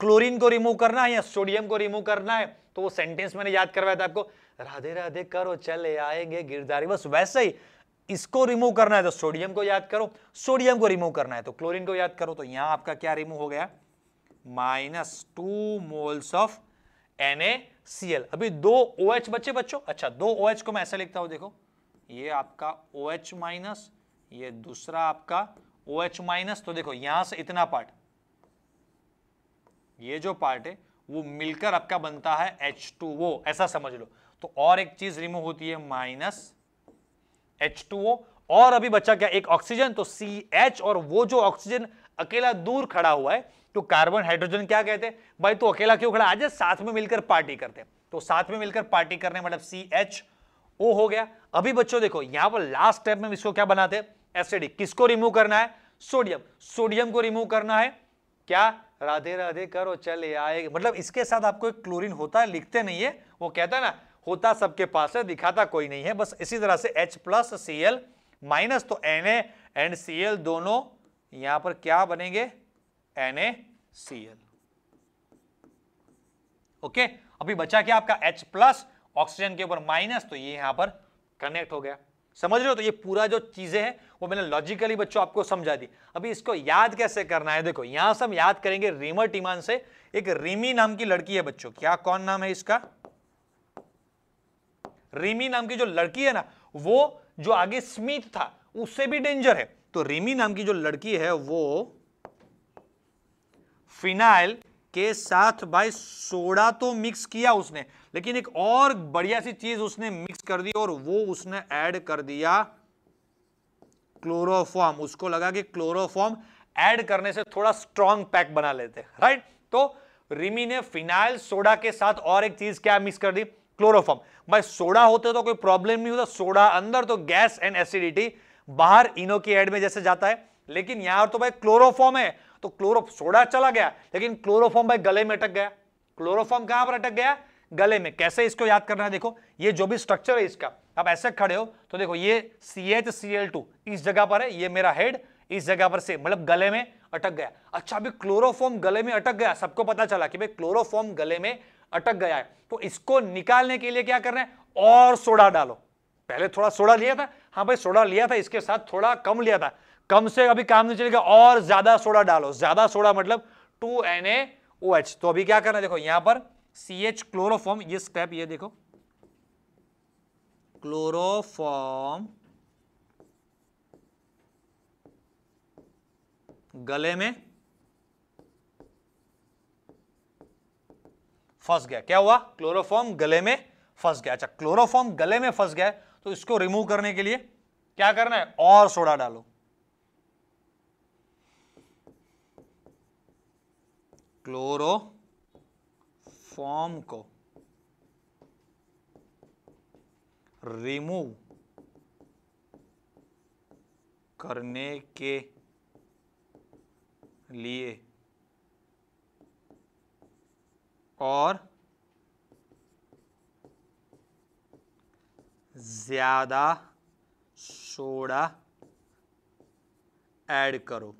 क्लोरीन को रिमूव करना है या सोडियम को रिमूव करना है तो वो सेंटेंस मैंने याद करवाया था आपको राधे राधे करो चले आएंगे गिरधारी बस वैसे ही इसको रिमूव करना है तो सोडियम को याद करो सोडियम को रिमूव करना है तो क्लोरीन को याद करो तो यहां आपका क्या रिमूव हो गया minus two moles of NaCl अभी दो OH बचे बच्चों अच्छा दो OH को मैं ऐसे लिखता हूं देखो ये आपका OH माइनस ये दूसरा आपका OH माइनस तो देखो यहां से इतना पार्ट ये जो पार्ट है वो मिलकर आपका बनता है H2O ऐसा समझ लो तो और एक चीज रिमूव होती है माइनस H2O और अभी बचा क्या एक ऑक्सीजन तो CH और वो जो ऑक्सीजन अकेला दूर खड़ा हुआ है तो कार्बन हाइड्रोजन क्या कहते भाई तू तो अकेला क्यों खड़ा आज साथ में मिलकर पार्टी करते तो साथ में मिलकर पार्टी करने मतलब सी एच ओ हो गया अभी बच्चों देखो यहां पर लास्ट स्टेप में इसको क्या बनाते एसिडिक किसको रिमूव करना है सोडियम सोडियम को रिमूव करना है क्या राधे राधे करो चले आए मतलब इसके साथ आपको एक क्लोरीन होता है लिखते नहीं है वो कहता है ना होता सबके पास है दिखाता कोई नहीं है बस इसी तरह से H plus C L minus तो Na एंड Cl दोनों यहां पर क्या बनेंगे NaCl ओके okay? अभी बचा क्या आपका H प्लस ऑक्सीजन के ऊपर माइनस तो ये यहां पर कनेक्ट हो गया समझ रहे हो तो ये पूरा जो चीजें हैं वो मैंने लॉजिकली बच्चों आपको समझा दी अभी इसको याद कैसे करना है देखो यहां से हम याद करेंगे रिमर टीमान से एक रिमी नाम की लड़की है बच्चों क्या कौन नाम है इसका रिमी नाम की जो लड़की है ना वो जो आगे स्मिथ था उससे भी डेंजर है तो रिमी नाम की जो लड़की है वो फिनाइल के साथ भाई सोडा तो मिक्स किया उसने लेकिन एक और बढ़िया सी चीज उसने मिक्स कर दी और वो उसने ऐड कर दिया क्लोरोफॉर्म उसको लगा कि क्लोरोफॉर्म ऐड करने से थोड़ा स्ट्रॉन्ग पैक बना लेते राइट तो रिमी ने फिनाइल सोडा के साथ और एक चीज क्या मिक्स कर दी क्लोरोफॉर्म भाई सोडा होते तो कोई प्रॉब्लम नहीं होता सोडा अंदर तो गैस एंड एसिडिटी बाहर इनो की एड में जैसे जाता है लेकिन यहां तो भाई क्लोरोफॉर्म है तो क्लोरो सोडा चला गया लेकिन क्लोरोफॉर्म भाई गले में अटक गया क्लोरोफॉर्म कहां पर अटक गया गले में कैसे इसको याद करना है देखो ये जो भी स्ट्रक्चर है इसका आप ऐसे खड़े हो तो देखो ये C H C L two इस जगह पर है ये मेरा हेड इस जगह पर से मतलब गले में अटक गया अच्छा अभी क्लोरोफॉर्म गले में अटक गया सबको पता चला कि भाई क्लोरोफॉर्म गले में अटक गया है तो इसको निकालने के लिए क्या करना है और सोडा डालो पहले थोड़ा सोडा लिया था हाँ भाई सोडा लिया था इसके साथ थोड़ा कम लिया था कम से अभी काम नहीं चलेगा और ज्यादा सोडा डालो ज्यादा सोडा मतलब टू एन एच तो अभी क्या करना देखो यहां पर सी एच क्लोरोफॉर्म ये स्टेप ये देखो क्लोरोफॉर्म गले में फंस गया क्या हुआ क्लोरोफॉर्म गले में फंस गया अच्छा क्लोरोफॉर्म गले में फंस गया तो इसको रिमूव करने के लिए क्या करना है और सोडा डालो क्लोरोफॉर्म को रिमूव करने के लिए और ज़्यादा सोडा ऐड करो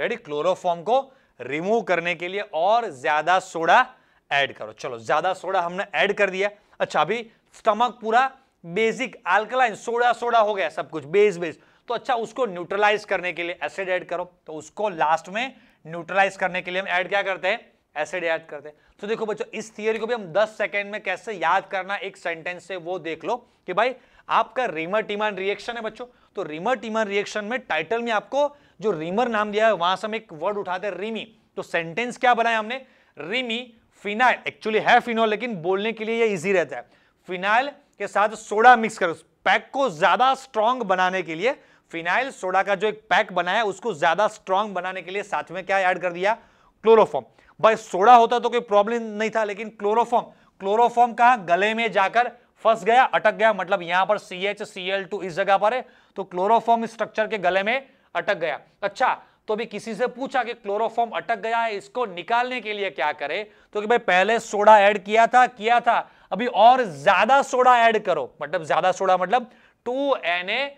रेडी क्लोरोफॉर्म को रिमूव करने के लिए और ज्यादा सोडा ऐड करो चलो ज्यादा सोडा हमने ऐड कर दिया अच्छा अभी स्टमक पूरा बेसिक अल्कलाइन सोडा सोडा हो गया सब कुछ बेस बेस तो अच्छा उसको न्यूट्रलाइज करने के लिए एसिड ऐड करो तो उसको लास्ट में न्यूट्रलाइज करने के लिए हम ऐड क्या करते हैं एसिड ऐड करते हैं तो देखो बच्चों इस थियोरी को भी हम 10 सेकंड में कैसे याद करना एक सेंटेंस से वो देख लो कि भाई आपका रिमर टीमन रिएक्शन है बच्चों तो रिमर टीमन रिएक्शन में टाइटल में आपको जो रीमर नाम दिया है वहां से हम एक वर्ड उठाते हैं रिमी तो सेंटेंस क्या बनाया हमने रिमी फिनाइल एक्चुअली है फिनॉल लेकिन बोलने के लिए ये इजी रहता है फिनाइल के साथ सोडा मिक्स करो पैक को ज्यादा स्ट्रांग बनाने के लिए फिनाइल सोडा का जो एक पैक बनाया उसको ज्यादा स्ट्रांग बनाने के लिए साथ में क्या ऐड कर दिया क्लोरोफॉर्म भाई सोडा होता तो कोई प्रॉब्लम नहीं था लेकिन क्लोरोफॉर्म क्लोरोफॉर्म कहा गले में जाकर फंस गया अटक गया मतलब यहां पर C H C L two इस जगह पर है तो क्लोरोफॉर्म स्ट्रक्चर के गले में अटक गया अच्छा तो अभी किसी से पूछा कि क्लोरोफॉर्म अटक गया है इसको निकालने के लिए क्या करें तो कि भाई पहले सोडा ऐड किया था किया था अभी और ज्यादा सोडा ऐड करो मतलब ज्यादा सोडा मतलब टू एन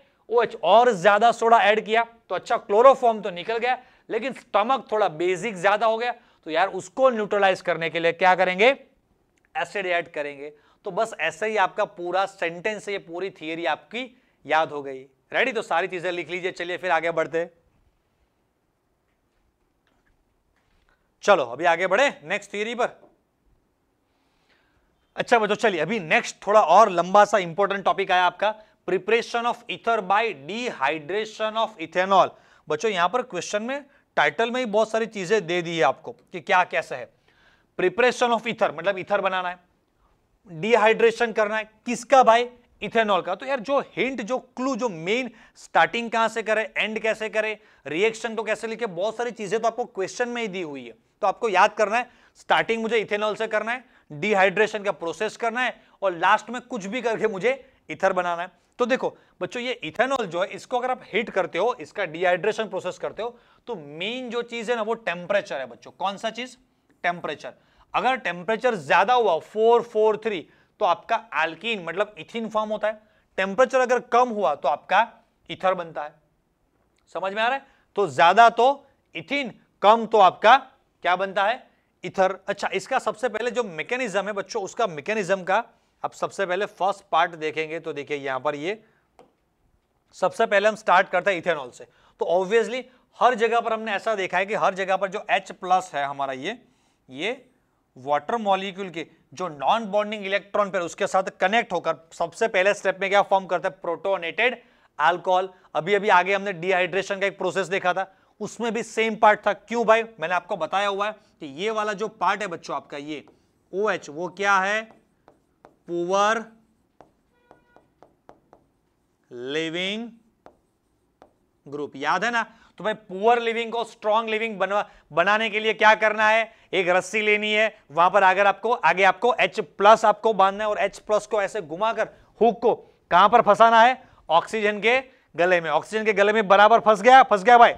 और ज्यादा सोडा ऐड किया तो अच्छा क्लोरोफॉर्म तो निकल गया लेकिन स्टमक थोड़ा बेसिक ज्यादा हो गया तो यार उसको न्यूट्रलाइज करने के लिए क्या करेंगे एसिड ऐड करेंगे तो बस ऐसे ही आपका पूरा सेंटेंस ये पूरी थियरी आपकी याद हो गई रेडी तो सारी चीज़ें लिख लीजिए चलिए फिर आगे बढ़ते चलो अभी आगे बढ़े नेक्स्ट थियरी पर अच्छा बच्चों चलिए अभी नेक्स्ट थोड़ा और लंबा सा इंपॉर्टेंट टॉपिक आया आपका preparation of ether by dehydration of ethanol बच्चों यहां पर क्वेश्चन में टाइटल में ही बहुत सारी चीजें दे दी है आपको कि क्या कैसे है प्रिपरेशन ऑफ इथर मतलब इथर बनाना है डिहाइड्रेशन करना है किसका भाई इथेनॉल का तो यार जो हिंट जो क्लू जो मेन स्टार्टिंग कहां से करें एंड कैसे करें रिएक्शन को कैसे लिखे बहुत सारी चीजें तो आपको क्वेश्चन में ही दी हुई है तो आपको याद करना है स्टार्टिंग मुझे इथेनॉल से करना है डिहाइड्रेशन का प्रोसेस करना है और लास्ट में कुछ भी करके मुझे इथर बनाना है तो देखो बच्चों ये इथेनॉल जो है इसको अगर आप हीट करते हो इसका डिहाइड्रेशन प्रोसेस करते हो तो मेन जो चीज है ना वो टेम्परेचर है बच्चों कौन सा चीज टेम्परेचर अगर टेम्परेचर ज्यादा हुआ फोर फोर थ्री तो आपका एल्किन मतलब इथिन फॉर्म होता है टेम्परेचर अगर कम हुआ तो आपका इथर बनता है समझ में आ रहा है तो ज्यादा तो इथिन कम तो आपका क्या बनता है इथर अच्छा इसका सबसे पहले जो मैकेनिज्म है बच्चों उसका मैकेनिज्म का आप सबसे पहले फर्स्ट पार्ट देखेंगे तो देखिए यहां पर ये सबसे पहले हम स्टार्ट करते हैं इथेनॉल से तो ऑब्वियसली हर जगह पर हमने ऐसा देखा है कि हर जगह पर जो H प्लस है हमारा ये ये वाटर मॉलिक्यूल के जो नॉन बॉन्डिंग इलेक्ट्रॉन पर उसके साथ कनेक्ट होकर सबसे पहले स्टेप में क्या फॉर्म करता है प्रोटोनेटेड अल्कोहल अभी अभी आगे हमने डिहाइड्रेशन का एक प्रोसेस देखा था उसमें भी सेम पार्ट था क्यों भाई मैंने आपको बताया हुआ है कि ये वाला जो पार्ट है बच्चों आपका ये ओ OH, वो क्या है पुअर लिविंग ग्रुप याद है ना तो भाई पुअर लिविंग को स्ट्रांग लिविंग बनाने के लिए क्या करना है एक रस्सी लेनी है वहां पर अगर आपको आगे आपको एच प्लस आपको बांधना है और एच प्लस को ऐसे घुमाकर हुक को कहां पर फंसाना है ऑक्सीजन के गले में ऑक्सीजन के गले में बराबर फंस गया फंस गया भाई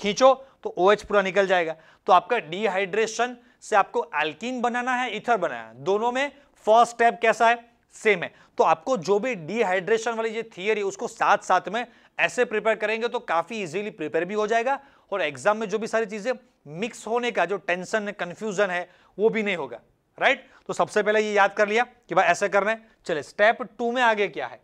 खींचो तो ओ OH पूरा निकल जाएगा तो आपका डिहाइड्रेशन से आपको एल्किन बनाना है इथर बनाना है दोनों में फर्स्ट स्टेप कैसा है सेम है तो आपको जो भी डिहाइड्रेशन वाली ये थियरी उसको साथ साथ में ऐसे प्रिपेयर करेंगे तो काफ़ी इजीली प्रिपेयर भी हो जाएगा और एग्जाम में जो भी सारी चीज़ें मिक्स होने का जो टेंशन है कंफ्यूजन है वो भी नहीं होगा राइट तो सबसे पहले ये याद कर लिया कि भाई ऐसे करना है चले स्टेप टू में आगे क्या है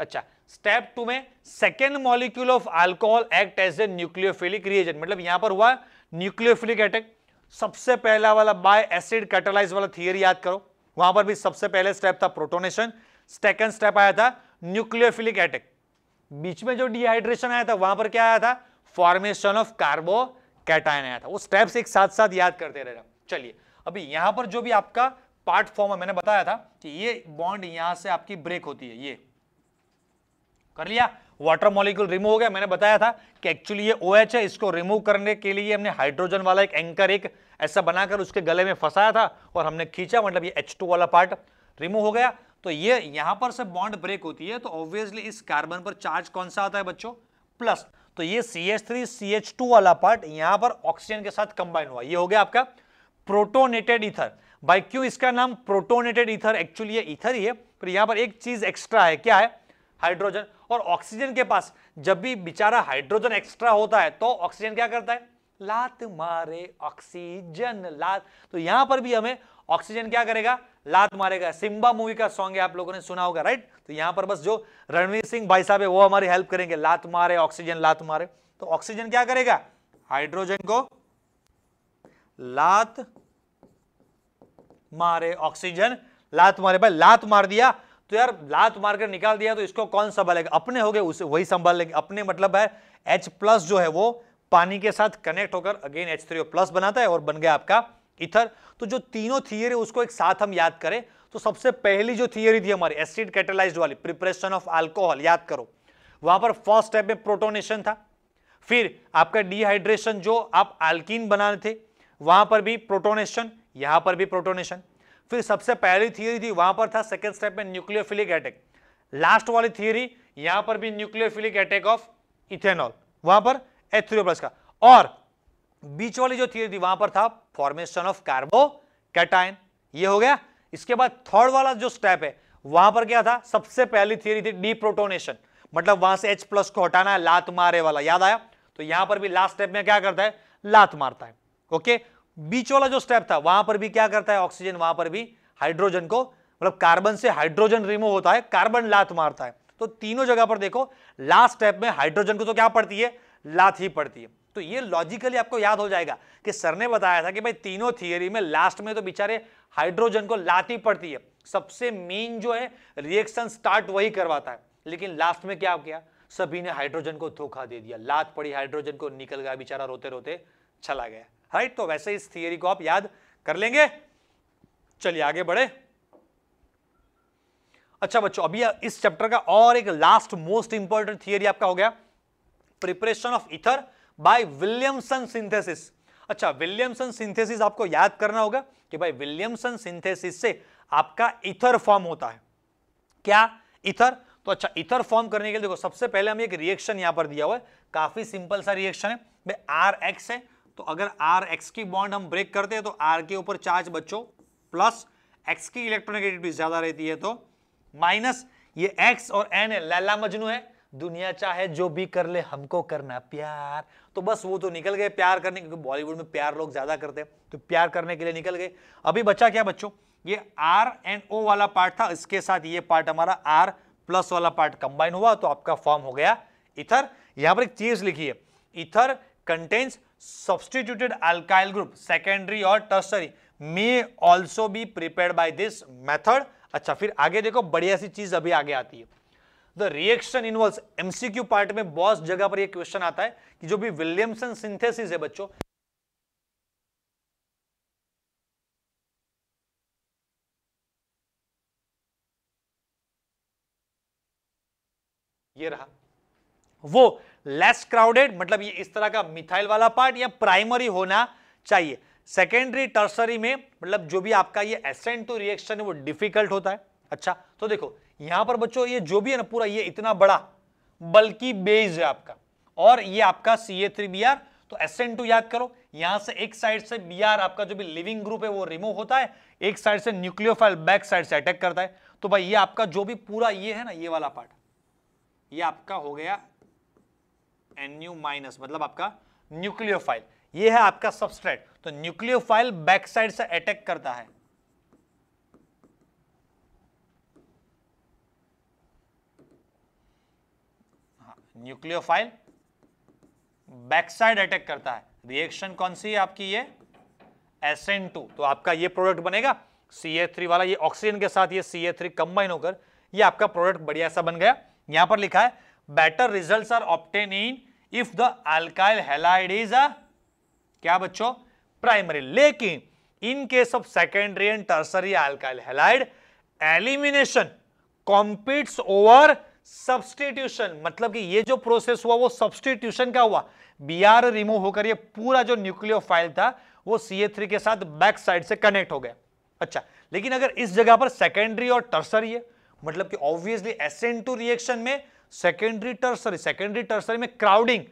अच्छा स्टेप टू में second molecule of alcohol act as a nucleophilic reagent मतलब यहां पर हुआ न्यूक्लियोफिलिक अटैक सबसे पहला वाला बाय एसिड कैटलाइज वाला थियरी याद करो वहां पर भी सबसे पहले स्टेप था प्रोटोनेशन सेकेंड स्टेप आया था न्यूक्लियोफिलिक अटैक बीच में जो डिहाइड्रेशन आया था वहां पर क्या आया था फॉर्मेशन ऑफ कार्बो कैटाइन आया था वो स्टेप्स एक साथ साथ याद करते रहे चलिए अभी यहां पर जो भी आपका पार्ट फॉर्म है मैंने बताया था कि ये बॉन्ड यहां से आपकी ब्रेक होती है ये कर लिया वाटर मॉलिक्यूल रिमूव हो गया मैंने बताया था कि एक्चुअली ये OH है इसको रिमूव करने के लिए हमने हाइड्रोजन वाला एक एंकर एक ऐसा बनाकर उसके गले में फंसाया था और हमने खींचा मतलब ये H2 वाला पार्ट रिमूव हो गया तो ये यहां पर से बॉन्ड ब्रेक होती है तो ऑब्वियसली इस कार्बन पर चार्ज कौन सा आता है बच्चों प्लस तो ये सी CH3CH2 वाला पार्ट यहां पर ऑक्सीजन के साथ कंबाइन हुआ ये हो गया आपका प्रोटोनेटेड इथर भाई क्यों इसका नाम प्रोटोनेटेड इथर एक्चुअली ये इथर ही है पर यहां पर एक चीज एक्स्ट्रा है क्या है हाइड्रोजन और ऑक्सीजन के पास जब भी बेचारा हाइड्रोजन एक्स्ट्रा होता है तो ऑक्सीजन क्या करता है लात मारे ऑक्सीजन लात तो यहां पर भी हमें ऑक्सीजन क्या करेगा लात मारेगा सिम्बा मूवी का सॉन्ग है आप लोगों ने सुना होगा राइट तो यहां पर बस जो रणवीर सिंह भाई साहब है वो हमारी हेल्प करेंगे लात मारे ऑक्सीजन लात मारे तो ऑक्सीजन क्या करेगा हाइड्रोजन को लात मारे ऑक्सीजन लात मारे भाई लात मार दिया तो यार लात मारकर निकाल दिया तो इसको कौन संभालेगा अपने हो गए उसे वही संभाल लेंगे अपने मतलब है H प्लस जो है वो पानी के साथ कनेक्ट होकर अगेन H3O प्लस बनाता है और बन गया आपका इथर तो जो तीनों थियरी उसको एक साथ हम याद करें तो सबसे पहली जो थियरी थी हमारी एसिड कैटेलाइज्ड वाली प्रिपरेशन ऑफ अल्कोहल याद करो वहां पर फर्स्ट स्टेप में प्रोटोनेशन था फिर आपका डिहाइड्रेशन जो आप आल्किन बनाने थे वहां पर भी प्रोटोनेशन यहां पर भी प्रोटोनेशन फिर सबसे पहली थियरी थी वहां पर था सेकेंड स्टेप में न्यूक्लियोफिलिक अटैक लास्ट वाली थियरी यहां पर भी न्यूक्लियोफिलिक अटैक ऑफ इथेनॉल वहां पर एथ्रियोप्लस का और बीच वाली जो थियरी थी वहां पर था फॉर्मेशन ऑफ कार्बो कैटाइन ये हो गया इसके बाद थर्ड वाला जो स्टेप है वहां पर क्या था सबसे पहली थियरी थी डी प्रोटोनेशन मतलब वहां से एच प्लस को हटाना है लात मारे वाला याद आया तो यहां पर भी लास्ट स्टेप में क्या करता है लात मारता है ओके बीच वाला जो स्टेप था वहां पर भी क्या करता है ऑक्सीजन वहां पर भी हाइड्रोजन को मतलब कार्बन से हाइड्रोजन रिमूव होता है कार्बन लात मारता है तो तीनों जगह पर देखो लास्ट स्टेप में हाइड्रोजन को तो क्या पड़ती है लात ही पड़ती है तो ये लॉजिकली आपको याद हो जाएगा कि सर ने बताया था कि भाई तीनों थियोरी में लास्ट में तो बेचारे हाइड्रोजन को लाती पड़ती है सबसे मेन जो है रिएक्शन स्टार्ट वही करवाता है लेकिन लास्ट में क्या किया सभी ने हाइड्रोजन को धोखा दे दिया लात पड़ी हाइड्रोजन को निकल गया बेचारा रोते रोते चला गया राइट तो वैसे इस थियोरी को आप याद कर लेंगे चलिए आगे बढ़े अच्छा बच्चों अभी इस चैप्टर का और एक लास्ट मोस्ट इंपॉर्टेंट थियोरी आपका हो गया preparation of ether by Williamson synthesis अच्छा विलियमसन सिंथेसिस आपको याद करना होगा कि भाई विलियमसन सिंथेसिस से आपका इथर फॉर्म होता है क्या इथर तो अच्छा इथर फॉर्म करने के लिए देखो सबसे पहले हमें एक रिएक्शन यहां पर दिया हुआ है काफी सिंपल सा रिएक्शन है भाई आर एक्स है तो अगर आर एक्स की बॉन्ड हम ब्रेक करते हैं तो आर के ऊपर चार्ज बच्चों प्लस एक्स की इलेक्ट्रोनेगेटिविटी ज्यादा रहती है तो माइनस ये एक्स और एन है लैला मजनू है दुनिया चाहे जो भी कर ले हमको करना प्यार तो बस वो तो निकल गए प्यार करने क्योंकि बॉलीवुड में प्यार लोग ज़्यादा करते हैं तो प्यार करने के लिए निकल गए अभी बचा क्या बच्चों ये आर एंड ओ वाला पार्ट था इसके साथ ये पार्ट हमारा आर प्लस वाला पार्ट कंबाइन हुआ तो आपका फॉर्म हो गया इथर यहां पर एक चीज लिखी है ether contains substituted alkyl group secondary और tertiary may also be prepare by this method अच्छा फिर आगे देखो बढ़िया सी चीज अभी आगे आती है the reaction involve MCQ part में बहुत जगह पर यह क्वेश्चन आता है कि जो भी विलियमसन सिंथेसिस है बच्चों ये रहा वो लेस क्राउडेड मतलब ये इस तरह का मिथाइल वाला पार्ट या प्राइमरी होना चाहिए सेकेंडरी टर्सरी में मतलब जो भी आपका ये एसेंट टू रिएक्शन है वो डिफिकल्ट होता है अच्छा तो देखो यहां पर बच्चों ये जो भी है ना पूरा ये इतना बड़ा बल्कि बेज है आपका और ये आपका C A three B R तो एस एन टू याद करो यहां से एक साइड से बी आर आपका जो भी लिविंग ग्रुप है वो रिमूव होता है एक साइड से न्यूक्लियोफाइल बैक साइड से अटैक करता है तो भाई ये आपका जो भी पूरा ये है ना ये वाला पार्ट ये आपका हो गया एन यू माइनस मतलब आपका न्यूक्लियोफाइल ये है आपका सबस्ट्रेट तो न्यूक्लियोफाइल बैक साइड से अटैक करता है न्यूक्लियोफाइल बैकसाइड अटैक करता है रिएक्शन कौन सी है आपकी ये एसएन टू तो आपका ये प्रोडक्ट बनेगा सी ए थ्री वाला ये ऑक्सीजन के साथ ये सी ए थ्री कंबाइन होकर ये आपका प्रोडक्ट बढ़िया सा बन गया यहां पर लिखा है better result are obtained in if the alkyl halide is a क्या बच्चों प्राइमरी लेकिन in case of secondary and tertiary alkyl halide elimination competes over substitution मतलब कि ये जो प्रोसेस हुआ वो सब्सटीट्यूशन का हुआ बी आर रिमूव होकर ये पूरा जो फाइल था वो सी थ्री के साथ बैक साइड से कनेक्ट हो गया अच्छा लेकिन अगर इस जगह पर सेकेंडरी और टर्सरी है मतलब कि ऑब्वियसली एसएन टू रिएक्शन में सेकेंडरी टर्सरी सेकेंडरी टर्सरी में क्राउडिंग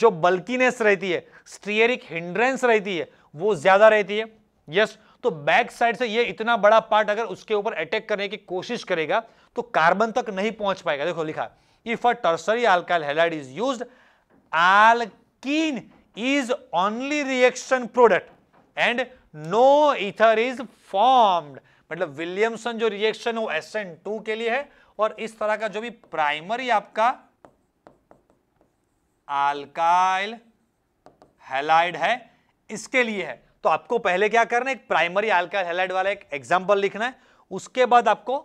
जो बल्किनेस रहती है स्ट्रियरिक हिंड्रेंस रहती है वो ज्यादा रहती है यस yes, तो बैक साइड से ये इतना बड़ा पार्ट अगर उसके ऊपर अटैक करने की कोशिश करेगा तो कार्बन तक नहीं पहुंच पाएगा देखो लिखा if a tertiary alkyl halide is used alkene is only reaction product and no ether is formed मतलब विलियमसन जो रिएक्शन है वो एन टू के लिए है और इस तरह का जो भी प्राइमरी आपका आलकाइल हेलाइड है इसके लिए है तो आपको पहले क्या करना है एक प्राइमरी अल्काइल हेलाइड वाला एक एग्जाम्पल लिखना है उसके बाद आपको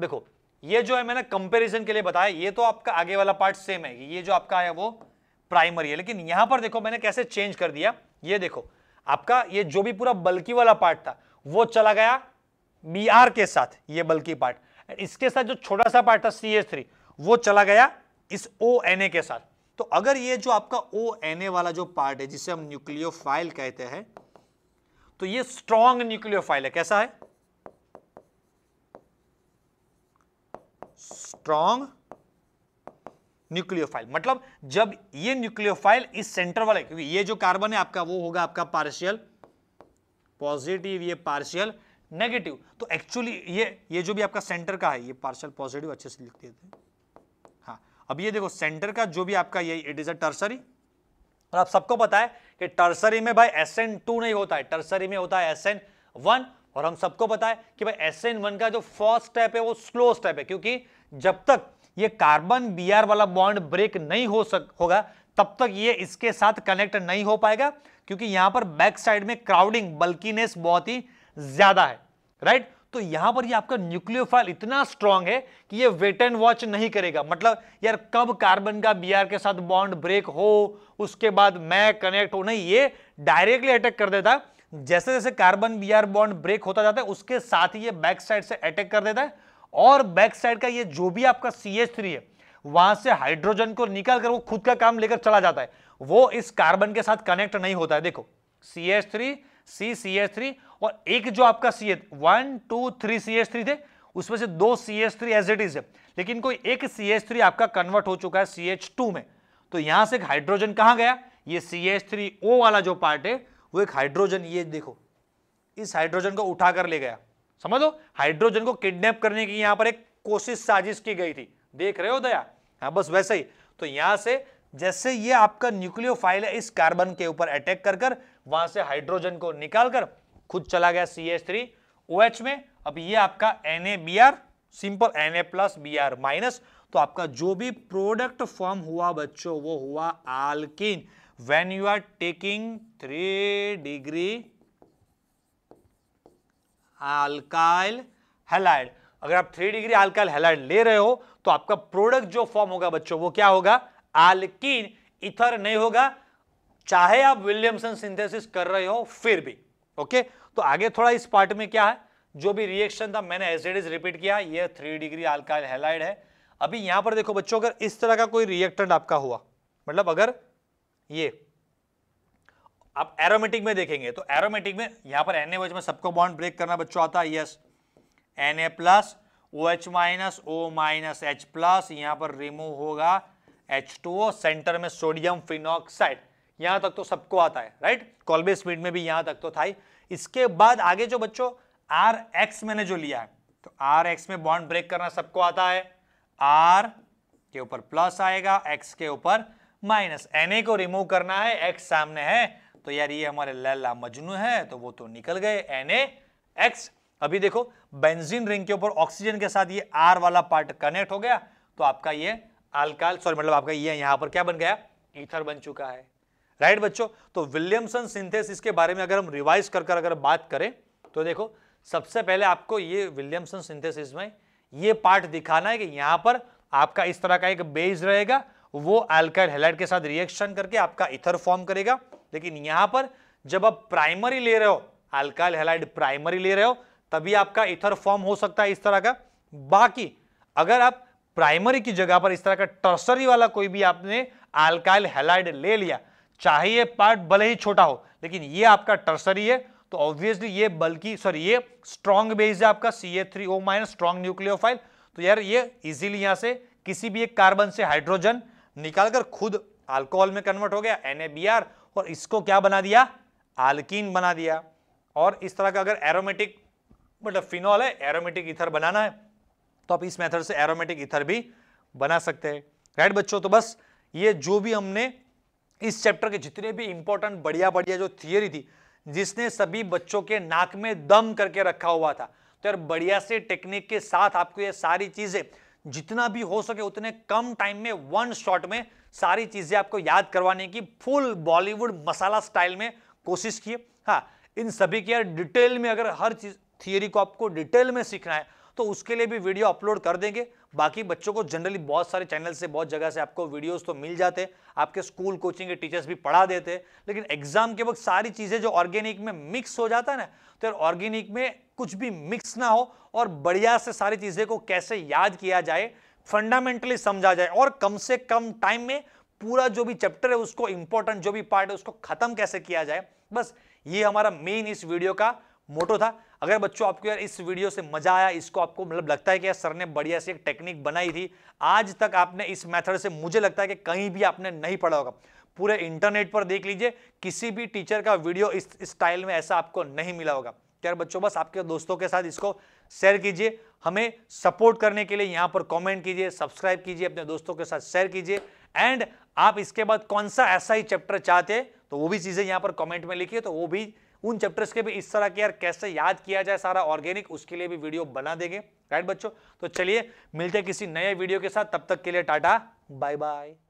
देखो ये जो है मैंने कंपेरिजन के लिए बताया ये तो आपका आगे वाला पार्ट सेम है ये जो आपका है वो प्राइमरी है लेकिन यहां पर देखो मैंने कैसे चेंज कर दिया ये देखो आपका ये जो भी पूरा बल्कि वाला पार्ट था वो चला गया बी आर के साथ ये बल्कि पार्ट इसके साथ जो छोटा सा पार्ट था सी एच थ्री वो चला गया इस ओ एन ए के साथ तो अगर ये जो आपका ओ एन ए वाला जो पार्ट है जिसे हम न्यूक्लियोफाइल कहते हैं तो ये स्ट्रॉन्ग न्यूक्लियोफाइल है कैसा है स्ट्रॉन्ग न्यूक्लियोफाइल मतलब जब ये न्यूक्लियोफाइल इस सेंटर वाले क्योंकि ये जो कार्बन है आपका वो होगा आपका पार्शियल पॉजिटिव ये पार्शियल नेगेटिव तो एक्चुअली ये ये जो भी आपका सेंटर का है ये पार्शियल पॉजिटिव अच्छे से लिख देते हैं हाँ अब ये देखो सेंटर का जो भी आपका ये इट इज अ टर्सरी और आप सबको पता है कि टर्सरी में भाई एस एन टू नहीं होता है टर्सरी में होता है एस एन वन और हम सबको पता है कि भाई एस एन वन का जो फर्स्ट स्टेप है वो स्लो स्टेप है क्योंकि जब तक ये कार्बन बी आर वाला बॉन्ड ब्रेक नहीं हो सक होगा तब तक ये इसके साथ कनेक्ट नहीं हो पाएगा क्योंकि यहां पर बैक साइड में क्राउडिंग बल्कीनेस बहुत ही ज्यादा है राइट तो यहां पर ये आपका न्यूक्लियोफाइल इतना स्ट्रांग है कि ये वेट एंड वॉच नहीं करेगा मतलब यार कब कार्बन का बीआर के साथ बॉन्ड ब्रेक हो उसके बाद मैं कनेक्ट हो नहीं ये डायरेक्टली अटैक कर देता है जैसे जैसे कार्बन बीआर बॉन्ड ब्रेक होता जाता है उसके साथ ही ये बैक साइड से अटैक कर देता है और बैक साइड का ये जो भी आपका सी है वहां से हाइड्रोजन को निकाल कर वो खुद का काम लेकर चला जाता है वो इस कार्बन के साथ कनेक्ट नहीं होता है देखो C three C C H three और एक जो आपका C H one two three C H three थे उसमें से दो C H three as it is है लेकिन कोई एक सी एच थ्री आपका कन्वर्ट हो चुका है सी एच टू में तो यहां से एक हाइड्रोजन कहां गया ये सी एच थ्री ओ वाला जो पार्ट है वो एक हाइड्रोजन ये देखो इस हाइड्रोजन को उठा कर ले गया समझ लो हाइड्रोजन को किडनेप करने की यहां पर एक कोशिश साजिश की गई थी देख रहे हो दया हाँ बस वैसे ही तो यहां से जैसे ये आपका न्यूक्लियोफाइल है इस कार्बन के ऊपर अटैक कर कर वहां से हाइड्रोजन को निकालकर खुद चला गया C H three O H में अब ये आपका N A B R simple N A plus B R minus तो आपका जो भी प्रोडक्ट फॉर्म हुआ बच्चों वो हुआ alkene when you are taking three degree alkyl halide अगर आप थ्री डिग्री अल्काइल हेलाइड ले रहे हो तो आपका प्रोडक्ट जो फॉर्म होगा बच्चों वो क्या होगा आल्कीन इथर नहीं होगा चाहे आप विलियमसन सिंथेसिस कर रहे हो फिर भी ओके तो आगे थोड़ा इस पार्ट में क्या है जो भी रिएक्शन था मैंने एसिड इज रिपीट किया ये थ्री डिग्री अल्काइल हेलाइड है अभी यहां पर देखो बच्चों अगर इस तरह का कोई रिएक्टेंट आपका हुआ मतलब अगर ये आप एरोमेटिक में देखेंगे तो एरोमेटिक में यहां पर एन में सबको बॉन्ड ब्रेक करना बच्चों आता है yes N A plus O H minus O minus H plus यहां पर रिमूव होगा एच टू ओ सेंटर में सोडियम फिनॉक्साइड यहां तक तो सबको आता है राइट कॉलबे स्पीड में भी यहां तक तो था ही इसके बाद आगे जो बच्चों आर एक्स मैंने जो लिया है तो आर एक्स में बॉन्ड ब्रेक करना सबको आता है आर के ऊपर प्लस आएगा एक्स के ऊपर माइनस एन को रिमूव करना है एक्स सामने है तो यार ये हमारे लैला मजनू है तो वो तो निकल गए एन एक्स अभी देखो बेंजीन रिंग के ऊपर ऑक्सीजन के साथ ये आर वाला पार्ट कनेक्ट हो गया तो आपका ये अल्काल सॉरी मतलब आपका ये यहां पर क्या बन गया ईथर बन चुका है राइट बच्चों तो विलियमसन सिंथेसिस के बारे में अगर हम रिवाइज कर कर अगर बात करें तो देखो सबसे पहले आपको ये विलियमसन सिंथेसिस में ये पार्ट दिखाना है कि यहां पर आपका इस तरह का एक बेज रहेगा वो एल्काइल हेलाइड के साथ रिएक्शन करके आपका इथर फॉर्म करेगा लेकिन यहां पर जब आप प्राइमरी ले रहे हो एल्काइल हेलाइड प्राइमरी ले रहे हो तभी आपका इथर फॉर्म हो सकता है इस तरह का बाकी अगर आप प्राइमरी की जगह पर इस तरह का टर्सरी वाला कोई भी आपने एल्काइल हेलाइड ले लिया चाहे ये पार्ट भले ही छोटा हो लेकिन ये आपका टर्सरी है तो ऑब्वियसली ये बल्कि सॉरी ये स्ट्रॉन्ग बेस है आपका C A three O minus strong nucleophile तो यार ये इजीली यहाँ से किसी भी एक कार्बन से हाइड्रोजन निकालकर खुद अल्कोहल में कन्वर्ट हो गया एन और इसको क्या बना दिया आल्किन बना दिया और इस तरह का अगर एरोमेटिक मतलब फिनॉल है एरोमेटिक इथर बनाना है तो आप इस मेथड से एरोमेटिक इथर भी बना सकते हैं राइट बच्चों तो बस ये जो भी हमने इस चैप्टर के जितने भी इंपॉर्टेंट बढ़िया बढ़िया जो थियोरी थी जिसने सभी बच्चों के नाक में दम करके रखा हुआ था तो यार बढ़िया से टेक्निक के साथ आपको ये सारी चीजें जितना भी हो सके उतने कम टाइम में वन शॉट में सारी चीजें आपको याद करवाने की फुल बॉलीवुड मसाला स्टाइल में कोशिश किए हाँ इन सभी की यार डिटेल में अगर हर चीज थियोरी को आपको डिटेल में सीखना है तो उसके लिए भी वीडियो अपलोड कर देंगे बाकी बच्चों को जनरली बहुत सारे चैनल से बहुत जगह से आपको वीडियोस तो मिल जाते आपके स्कूल कोचिंग के टीचर्स भी पढ़ा देते लेकिन एग्जाम के वक्त सारी चीज़ें जो ऑर्गेनिक में मिक्स हो जाता है ना तो यार ऑर्गेनिक में कुछ भी मिक्स ना हो और बढ़िया से सारी चीज़ें को कैसे याद किया जाए फंडामेंटली समझा जाए और कम से कम टाइम में पूरा जो भी चैप्टर है उसको इंपॉर्टेंट जो भी पार्ट है उसको खत्म कैसे किया जाए बस ये हमारा मेन इस वीडियो का मोटो था अगर बच्चों आपको यार इस वीडियो से मजा आया इसको आपको मतलब लगता है कि यार सर ने बढ़िया सी एक टेक्निक बनाई थी आज तक आपने इस मेथड से मुझे लगता है कि कहीं भी आपने नहीं पढ़ा होगा पूरे इंटरनेट पर देख लीजिए किसी भी टीचर का वीडियो इस स्टाइल में ऐसा आपको नहीं मिला होगा तो यार बच्चों बस आपके दोस्तों के साथ इसको शेयर कीजिए हमें सपोर्ट करने के लिए यहाँ पर कॉमेंट कीजिए सब्सक्राइब कीजिए अपने दोस्तों के साथ शेयर कीजिए एंड आप इसके बाद कौन सा ऐसा ही चैप्टर चाहते हैं तो वो भी चीज़ें यहाँ पर कमेंट में लिखिए तो वो भी उन चैप्टर्स के भी इस तरह के यार कैसे याद किया जाए सारा ऑर्गेनिक उसके लिए भी वीडियो बना देंगे राइट बच्चों तो चलिए मिलते हैं किसी नए वीडियो के साथ तब तक के लिए टाटा बाय बाय